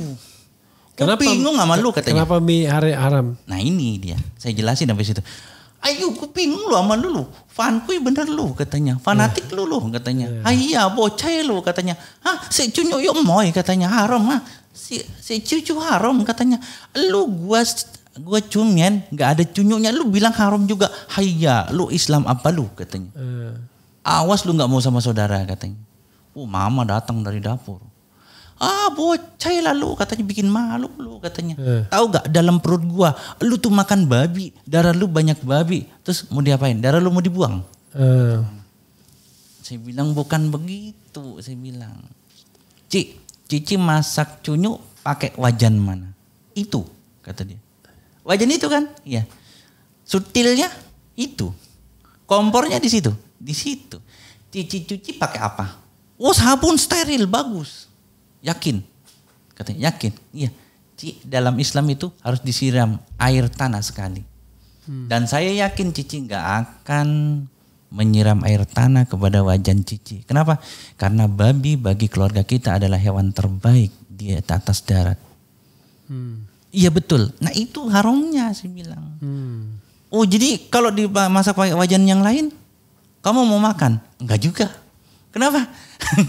Kenapa bingung sama lu katanya. Kenapa mie haram? Nah ini dia. Saya jelasin sampai situ. Ayo ku bingung lu sama lu lu. Fankui bener lu katanya. Fanatik lu lu katanya. Yeah. Iya. iya bocah lu katanya. Hah si cucu yuk moy katanya haram ha. Si, si cucu haram katanya. Lu gua gue cunyen nggak ada cunyuknya lu bilang haram juga hayya lu Islam apa lu katanya uh. awas lu nggak mau sama saudara katanya oh mama datang dari dapur ah bocah lah lu katanya bikin malu lu katanya uh. tahu gak dalam perut gua lu tuh makan babi darah lu banyak babi terus mau diapain darah lu mau dibuang uh. saya bilang bukan begitu saya bilang cik Cici masak cunyuk pakai wajan mana? Itu, kata dia. Wajan itu kan? ya, Sutilnya itu. Kompornya di situ. Di situ. Cuci-cuci pakai apa? Oh sabun steril bagus. Yakin? Katanya yakin. Iya. Ci, dalam Islam itu harus disiram air tanah sekali. Hmm. Dan saya yakin Cici nggak akan menyiram air tanah kepada wajan Cici. Kenapa? Karena babi bagi keluarga kita adalah hewan terbaik di atas darat. Hmm. Iya betul. Nah itu harumnya sih bilang. Hmm. Oh jadi kalau di masa wajan yang lain, kamu mau makan? Enggak juga. Kenapa?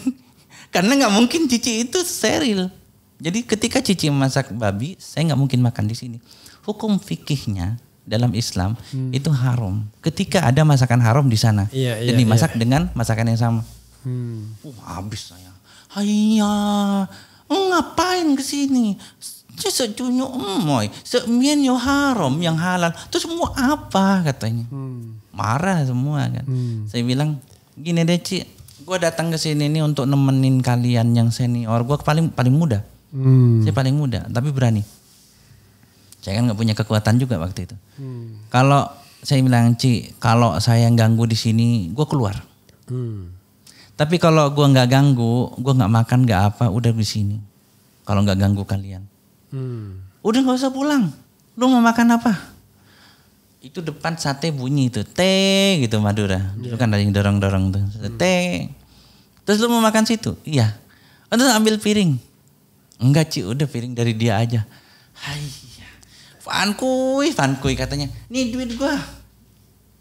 Karena nggak mungkin cici itu steril. Jadi ketika cici masak babi, saya nggak mungkin makan di sini. Hukum fikihnya dalam Islam hmm. itu haram. Ketika ada masakan haram di sana, iya, iya, dan iya. dimasak iya. dengan masakan yang sama. Hmm. Uh, habis saya. Hayya, ngapain ke sini? Ya sedunia emoy, seumien yo haram yang halal. Terus semua apa katanya. Hmm. Marah semua kan. Hmm. Saya bilang gini deh cik, gue datang ke sini ini untuk nemenin kalian yang senior. Gue paling paling muda. Hmm. Saya paling muda, tapi berani. Saya kan nggak punya kekuatan juga waktu itu. Hmm. Kalau saya bilang cik, kalau saya ganggu di sini, gue keluar. Hmm. Tapi kalau gue nggak ganggu, gue nggak makan, nggak apa, udah di sini. Kalau nggak ganggu kalian Hmm. Udah nggak usah pulang. Lu mau makan apa? Itu depan sate bunyi itu. Teh gitu Madura. Yeah. Itu iya. kan ada yang dorong-dorong tuh. Hmm. Teh. Terus lu mau makan situ? Iya. Oh, terus ambil piring. Enggak Ci, udah piring dari dia aja. Hai. Fan iya. kuy, fan kuy katanya. Nih duit gua.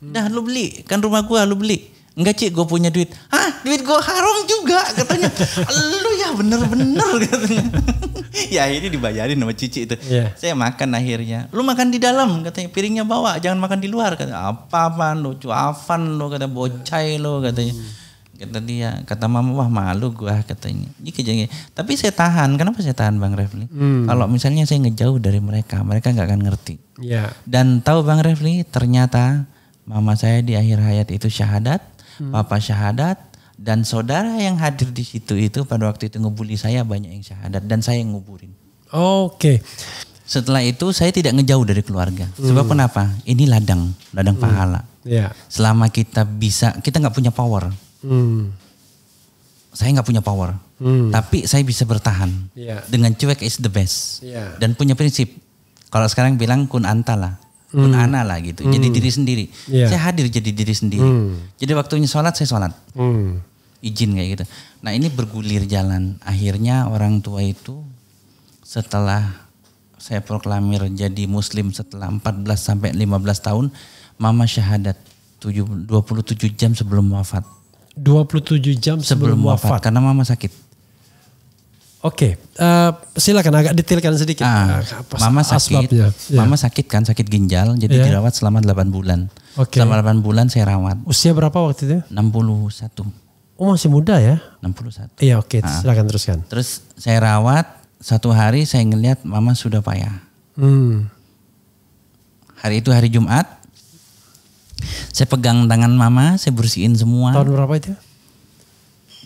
Hmm. Dah lu beli, kan rumah gua lu beli. Enggak Ci, gua punya duit. Hah, duit gua haram juga katanya. lu bener-bener katanya. ya ini dibayarin sama cici itu. Yeah. Saya makan akhirnya. Lu makan di dalam katanya, piringnya bawa, jangan makan di luar katanya. Apa-apaan lu, cuafan lu kata bocai lu katanya. Hmm kata dia kata mama wah malu gua katanya ini kejadian tapi saya tahan kenapa saya tahan bang Refli hmm. kalau misalnya saya ngejauh dari mereka mereka nggak akan ngerti yeah. dan tahu bang Refli ternyata mama saya di akhir hayat itu syahadat hmm. papa syahadat dan saudara yang hadir di situ itu pada waktu itu ngebully saya banyak yang syahadat dan saya yang nguburin. Oke. Okay. Setelah itu saya tidak ngejauh dari keluarga. Hmm. Sebab kenapa? Ini ladang, ladang hmm. pahala. Yeah. Selama kita bisa, kita nggak punya power. Hmm. Saya nggak punya power, hmm. tapi saya bisa bertahan yeah. dengan cuek is the best yeah. dan punya prinsip. Kalau sekarang bilang kun antala, hmm. pun anak lah gitu. Hmm. Jadi diri sendiri. Yeah. Saya hadir jadi diri sendiri. Hmm. Jadi waktunya sholat saya sholat. Hmm. Izin kayak gitu. Nah ini bergulir jalan. Akhirnya orang tua itu setelah saya proklamir jadi muslim setelah 14 sampai 15 tahun mama syahadat 7, 27 jam sebelum wafat. 27 jam sebelum, sebelum wafat. wafat karena mama sakit. Oke, okay. uh, eh, silakan agak detailkan sedikit. Ah, ah apa mama sakit, asbabnya. mama iya. sakit kan sakit ginjal, jadi yeah. dirawat selama 8 bulan. Okay. Selama 8 bulan saya rawat. Usia berapa waktu itu? 61. Oh masih muda ya? 61. Iya oke, okay. ah. silakan teruskan. Terus saya rawat, satu hari saya ngeliat mama sudah payah. Hmm. Hari itu hari Jumat, saya pegang tangan mama, saya bersihin semua. Tahun berapa itu?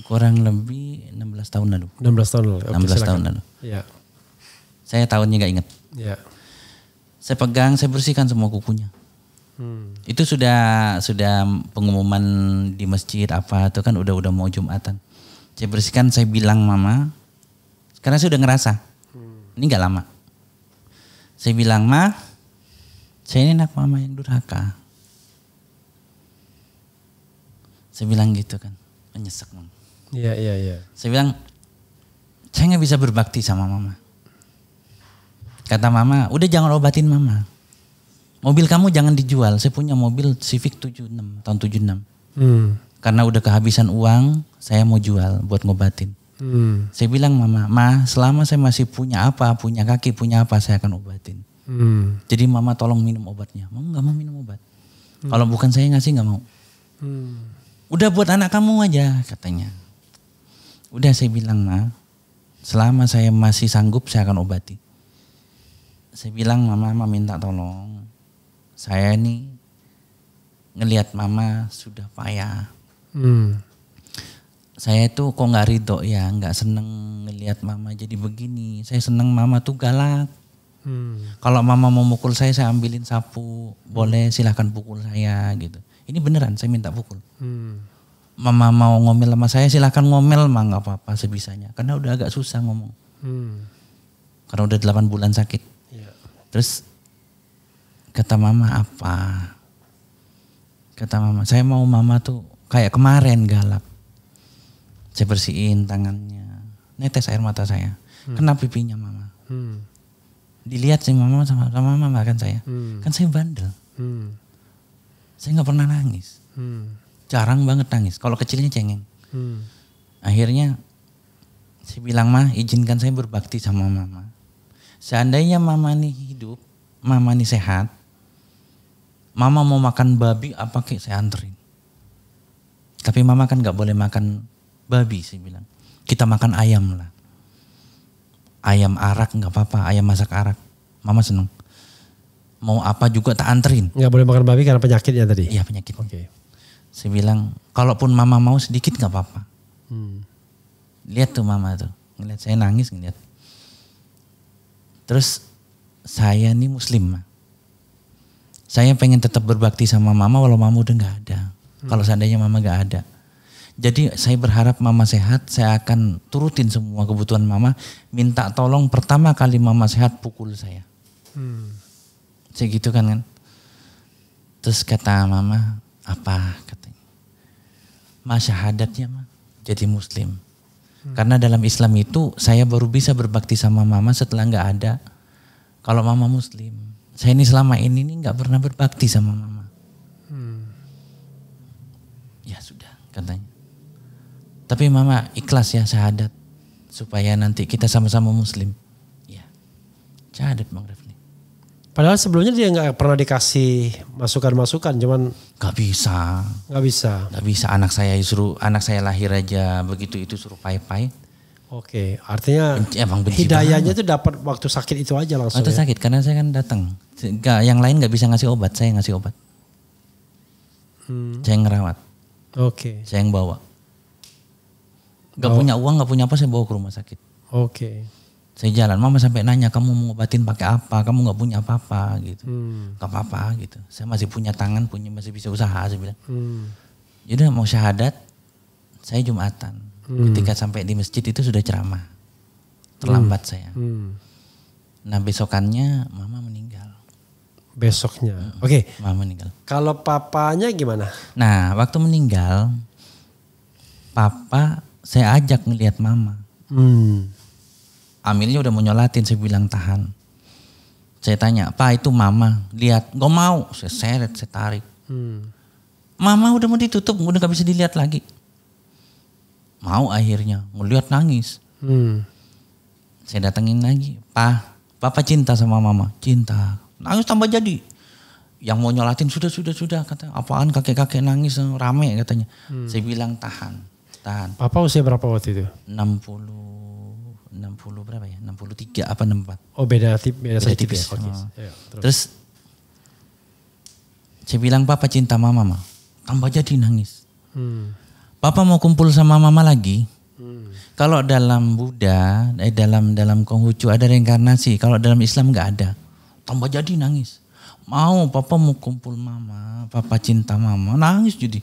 kurang lebih 16 tahun lalu. 16 tahun lalu. 16 tahun lalu. Ya. Saya tahunnya nggak ingat. Ya. Saya pegang, saya bersihkan semua kukunya. Hmm. Itu sudah sudah pengumuman di masjid apa itu kan udah udah mau jumatan. Saya bersihkan, saya bilang mama, karena saya udah ngerasa hmm. ini nggak lama. Saya bilang ma, saya ini anak mama yang durhaka. Saya bilang gitu kan, menyesek mama Iya, iya, iya. Saya bilang, saya nggak bisa berbakti sama mama. Kata mama, udah jangan obatin mama. Mobil kamu jangan dijual. Saya punya mobil Civic 76 tahun 76. Hmm. Karena udah kehabisan uang, saya mau jual buat ngobatin. Hmm. Saya bilang mama, ma selama saya masih punya apa, punya kaki, punya apa, saya akan obatin. Hmm. Jadi mama tolong minum obatnya. Mama nggak mau minum obat. Hmm. Kalau bukan saya ngasih nggak mau. Hmm. Udah buat anak kamu aja katanya. Udah saya bilang, Ma, selama saya masih sanggup saya akan obati. Saya bilang, Mama, Mama minta tolong. Saya ini ngelihat Mama sudah payah. Hmm. Saya itu kok nggak ridho ya, nggak seneng ngelihat Mama jadi begini. Saya seneng Mama tuh galak. Hmm. Kalau Mama mau mukul saya, saya ambilin sapu. Boleh silahkan pukul saya gitu. Ini beneran, saya minta pukul. Hmm mama mau ngomel sama saya silahkan ngomel mah nggak apa-apa sebisanya karena udah agak susah ngomong hmm. karena udah 8 bulan sakit yeah. terus kata mama apa kata mama saya mau mama tuh kayak kemarin galap saya bersihin tangannya netes air mata saya hmm. kena pipinya mama hmm. dilihat sih mama sama sama mama kan saya hmm. kan saya bandel hmm. saya nggak pernah nangis hmm Jarang banget nangis. Kalau kecilnya cengeng. Hmm. Akhirnya saya bilang mah izinkan saya berbakti sama mama. Seandainya mama ini hidup, mama ini sehat, mama mau makan babi apa kek saya anterin. Tapi mama kan nggak boleh makan babi saya bilang. Kita makan ayam lah. Ayam arak nggak apa-apa, ayam masak arak. Mama seneng mau apa juga tak anterin. Nggak boleh makan babi karena penyakitnya tadi. Iya penyakit. Oke. Okay. Saya bilang, kalaupun mama mau sedikit nggak apa-apa. Hmm. Lihat tuh mama tuh, ngeliat saya nangis ngeliat. Terus saya nih muslim. Ma. Saya pengen tetap berbakti sama mama walau mama udah nggak ada. Hmm. Kalau seandainya mama nggak ada. Jadi saya berharap mama sehat, saya akan turutin semua kebutuhan mama. Minta tolong pertama kali mama sehat pukul saya. Hmm. Saya gitu kan kan. Terus kata mama, apa? masyahadatnya mah jadi muslim. Hmm. Karena dalam Islam itu saya baru bisa berbakti sama mama setelah nggak ada. Kalau mama muslim, saya ini selama ini nggak pernah berbakti sama mama. Hmm. Ya sudah katanya. Tapi mama ikhlas ya syahadat supaya nanti kita sama-sama muslim. Ya, syahadat bang Padahal sebelumnya dia nggak pernah dikasih masukan-masukan, cuman nggak bisa, nggak bisa, nggak bisa. Anak saya suruh, anak saya lahir aja begitu itu suruh pai-pai. Oke, artinya benci, emang hidayahnya itu dapat waktu sakit itu aja langsung. Waktu ya? sakit karena saya kan datang. nggak yang lain nggak bisa ngasih obat, saya ngasih obat. Hmm. Saya yang ngerawat. Oke. Saya yang bawa. Gak bawa. punya uang, gak punya apa, saya bawa ke rumah sakit. Oke saya jalan mama sampai nanya kamu mau ngobatin pakai apa kamu nggak punya apa-apa gitu hmm. nggak hmm. apa-apa gitu saya masih punya tangan punya masih bisa usaha saya bilang hmm. jadi ya mau syahadat saya jumatan hmm. ketika sampai di masjid itu sudah ceramah terlambat hmm. saya hmm. nah besokannya mama meninggal besoknya hmm. oke okay. mama meninggal kalau papanya gimana nah waktu meninggal papa saya ajak ngelihat mama hmm amilnya udah mau nyolatin saya bilang tahan saya tanya pak itu mama lihat gak mau saya seret saya tarik hmm. mama udah mau ditutup udah gak bisa dilihat lagi mau akhirnya mau lihat nangis hmm. saya datengin lagi pak papa cinta sama mama cinta nangis tambah jadi yang mau nyolatin sudah sudah sudah kata apaan kakek kakek nangis rame katanya hmm. saya bilang tahan tahan papa usia berapa waktu itu 60 60 berapa ya? 63 apa 64. Oh beda tip beda, beda tipis. tipis. Okay. Oh. Ya, terus. terus saya bilang papa cinta mama mama. Tambah jadi nangis. Hmm. Papa mau kumpul sama mama lagi. Hmm. Kalau dalam Buddha, eh, dalam dalam Konghucu ada reinkarnasi. Kalau dalam Islam nggak ada. Tambah jadi nangis. Mau papa mau kumpul mama, papa cinta mama, nangis jadi.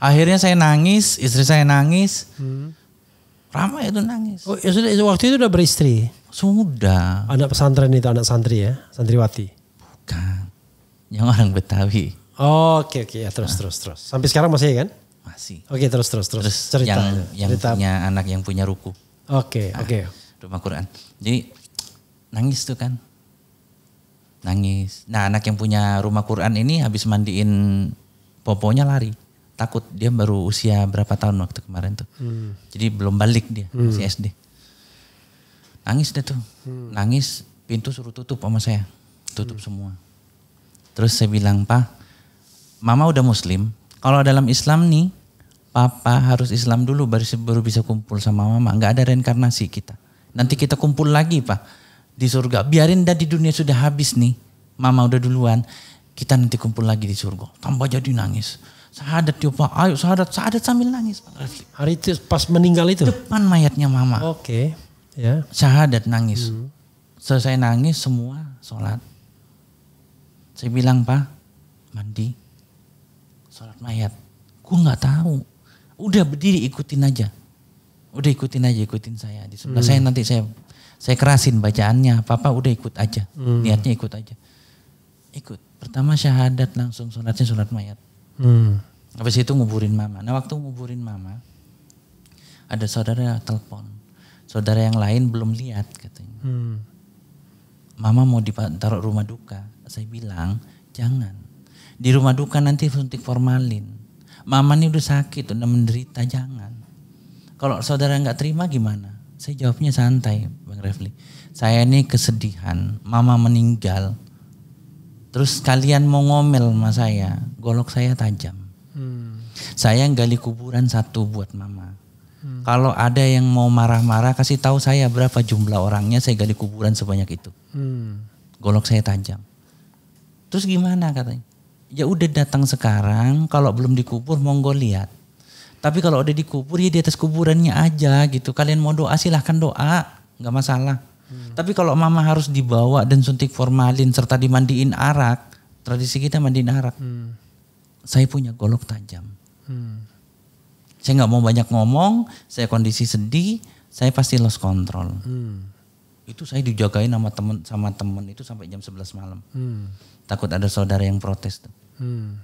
Akhirnya saya nangis, istri saya nangis. Hmm Ramai itu nangis. Oh, ya sudah waktu itu udah beristri. Sudah. Anak pesantren itu anak santri ya, santriwati. Bukan. Yang orang Betawi. Oh, oke okay, oke okay. ya terus nah. terus terus. Sampai sekarang masih ya kan? Masih. Oke, okay, terus terus terus. Terus cerita yang yang cerita. punya anak yang punya ruku. Oke, okay, ah, oke. Okay. Rumah Quran. Jadi nangis tuh kan. Nangis. Nah, anak yang punya rumah Quran ini habis mandiin poponya lari takut dia baru usia berapa tahun waktu kemarin tuh hmm. jadi belum balik dia hmm. masih SD nangis dia tuh hmm. nangis pintu suruh tutup sama saya tutup hmm. semua terus saya bilang pak mama udah muslim kalau dalam Islam nih papa harus Islam dulu baru baru bisa kumpul sama mama nggak ada reinkarnasi kita nanti kita kumpul lagi pak di surga biarin dah di dunia sudah habis nih mama udah duluan kita nanti kumpul lagi di surga tambah jadi nangis Sahadat dia pak, ayo sahadat, sahadat sambil nangis Hari itu pas meninggal itu? Depan mayatnya mama. Oke. Okay. Ya. Yeah. Sahadat nangis. Hmm. Selesai nangis semua sholat. Saya bilang pak, mandi. Sholat mayat. Gue nggak tahu. Udah berdiri ikutin aja. Udah ikutin aja, ikutin saya. Di sebelah hmm. saya nanti saya saya kerasin bacaannya. Papa udah ikut aja. Hmm. Niatnya ikut aja. Ikut. Pertama syahadat langsung sholatnya sholat mayat Hmm. Habis itu nguburin mama. Nah waktu nguburin mama, ada saudara telepon. Saudara yang lain belum lihat katanya. Hmm. Mama mau ditaruh rumah duka. Saya bilang, jangan. Di rumah duka nanti suntik formalin. Mama ini udah sakit, udah menderita, jangan. Kalau saudara nggak terima gimana? Saya jawabnya santai, Bang Refli. Saya ini kesedihan, mama meninggal, Terus kalian mau ngomel sama saya, golok saya tajam. Hmm. Saya gali kuburan satu buat mama. Hmm. Kalau ada yang mau marah-marah, kasih tahu saya berapa jumlah orangnya, saya gali kuburan sebanyak itu. Hmm. Golok saya tajam. Terus gimana katanya? Ya udah datang sekarang, kalau belum dikubur monggo lihat. Tapi kalau udah dikubur ya di atas kuburannya aja gitu. Kalian mau doa silahkan doa, nggak masalah. Hmm. Tapi kalau mama harus dibawa dan suntik formalin serta dimandiin arak, tradisi kita mandiin arak. Hmm. Saya punya golok tajam. Hmm. Saya nggak mau banyak ngomong, saya kondisi sedih, saya pasti lost control. Hmm. Itu saya dijagain sama temen sama temen itu sampai jam 11 malam. Hmm. Takut ada saudara yang protes Hmm.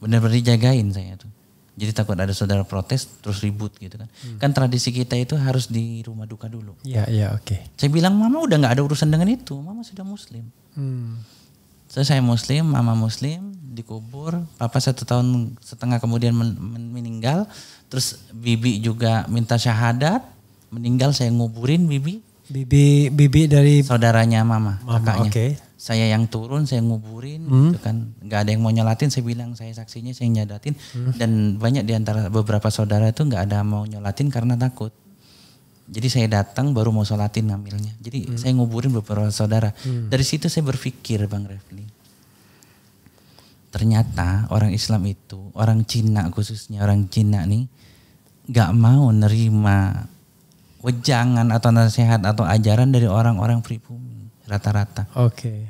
Benar-benar dijagain saya tuh. Jadi takut ada saudara protes terus ribut gitu kan. Hmm. Kan tradisi kita itu harus di rumah duka dulu. Iya, iya, oke. Okay. Saya bilang mama udah nggak ada urusan dengan itu. Mama sudah muslim. Hmm. So, saya muslim, mama muslim, dikubur. Papa satu tahun setengah kemudian men meninggal. Terus bibi juga minta syahadat. Meninggal saya nguburin bibi. Bibi bibi dari saudaranya mama, mama kakaknya. Okay. Saya yang turun, saya nguburin, hmm. gitu kan. Gak ada yang mau nyolatin, saya bilang saya saksinya, saya nyadatin. Hmm. Dan banyak di antara beberapa saudara itu gak ada mau nyolatin karena takut. Jadi saya datang baru mau sholatin ngambilnya. Jadi hmm. saya nguburin beberapa saudara. Hmm. Dari situ saya berpikir Bang Refli. Ternyata orang Islam itu, orang Cina khususnya orang Cina nih gak mau nerima wejangan atau nasihat atau ajaran dari orang-orang pribumi rata-rata. Oke. Okay.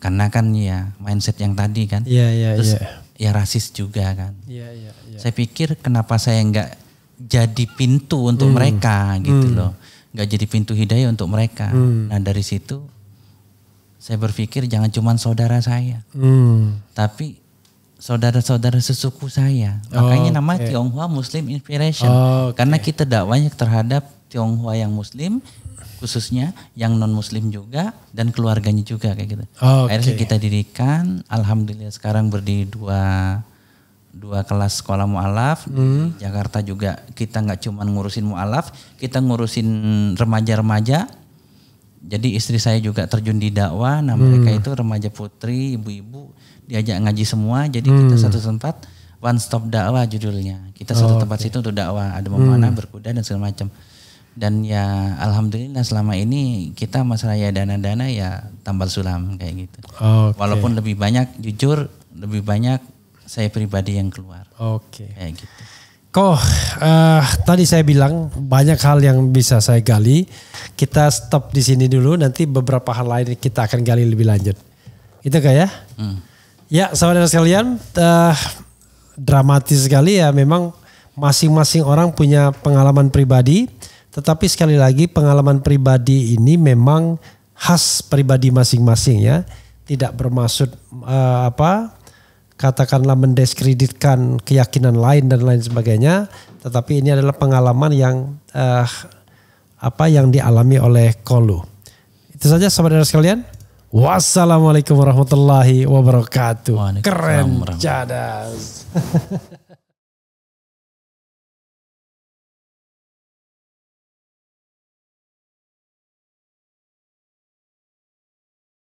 Karena kan ya mindset yang tadi kan. Iya yeah, iya yeah, yeah. ya rasis juga kan. Iya yeah, iya. Yeah, yeah. Saya pikir kenapa saya nggak jadi pintu untuk mm. mereka gitu mm. loh. Nggak jadi pintu hidayah untuk mereka. Mm. Nah dari situ saya berpikir jangan cuma saudara saya, mm. tapi saudara-saudara sesuku saya. Oh, Makanya nama okay. Tionghoa Muslim Inspiration. Oh, okay. Karena kita dakwanya terhadap Tionghoa yang Muslim khususnya yang non muslim juga dan keluarganya juga kayak gitu. okay. Akhirnya kita dirikan, alhamdulillah sekarang berdiri dua dua kelas sekolah mualaf hmm. Jakarta juga kita nggak cuma ngurusin mualaf kita ngurusin remaja-remaja jadi istri saya juga terjun di dakwah nah hmm. mereka itu remaja putri ibu-ibu diajak ngaji semua jadi hmm. kita satu tempat one stop dakwah judulnya kita oh, satu tempat okay. situ untuk dakwah ada memanah hmm. berkuda dan segala macam dan ya alhamdulillah selama ini kita masraya raya dana-dana ya tambal sulam kayak gitu okay. walaupun lebih banyak jujur lebih banyak saya pribadi yang keluar oke okay. kayak gitu Koh, uh, tadi saya bilang banyak hal yang bisa saya gali. Kita stop di sini dulu. Nanti beberapa hal lain kita akan gali lebih lanjut. Itu kayak ya? Hmm. Ya, saudara sekalian, uh, dramatis sekali ya. Memang masing-masing orang punya pengalaman pribadi, tetapi sekali lagi pengalaman pribadi ini memang khas pribadi masing-masing ya. Tidak bermaksud uh, apa katakanlah mendiskreditkan keyakinan lain dan lain sebagainya, tetapi ini adalah pengalaman yang uh, apa yang dialami oleh Kolu. Itu saja saudara sekalian. Wassalamualaikum warahmatullahi wabarakatuh. Keren, cadas.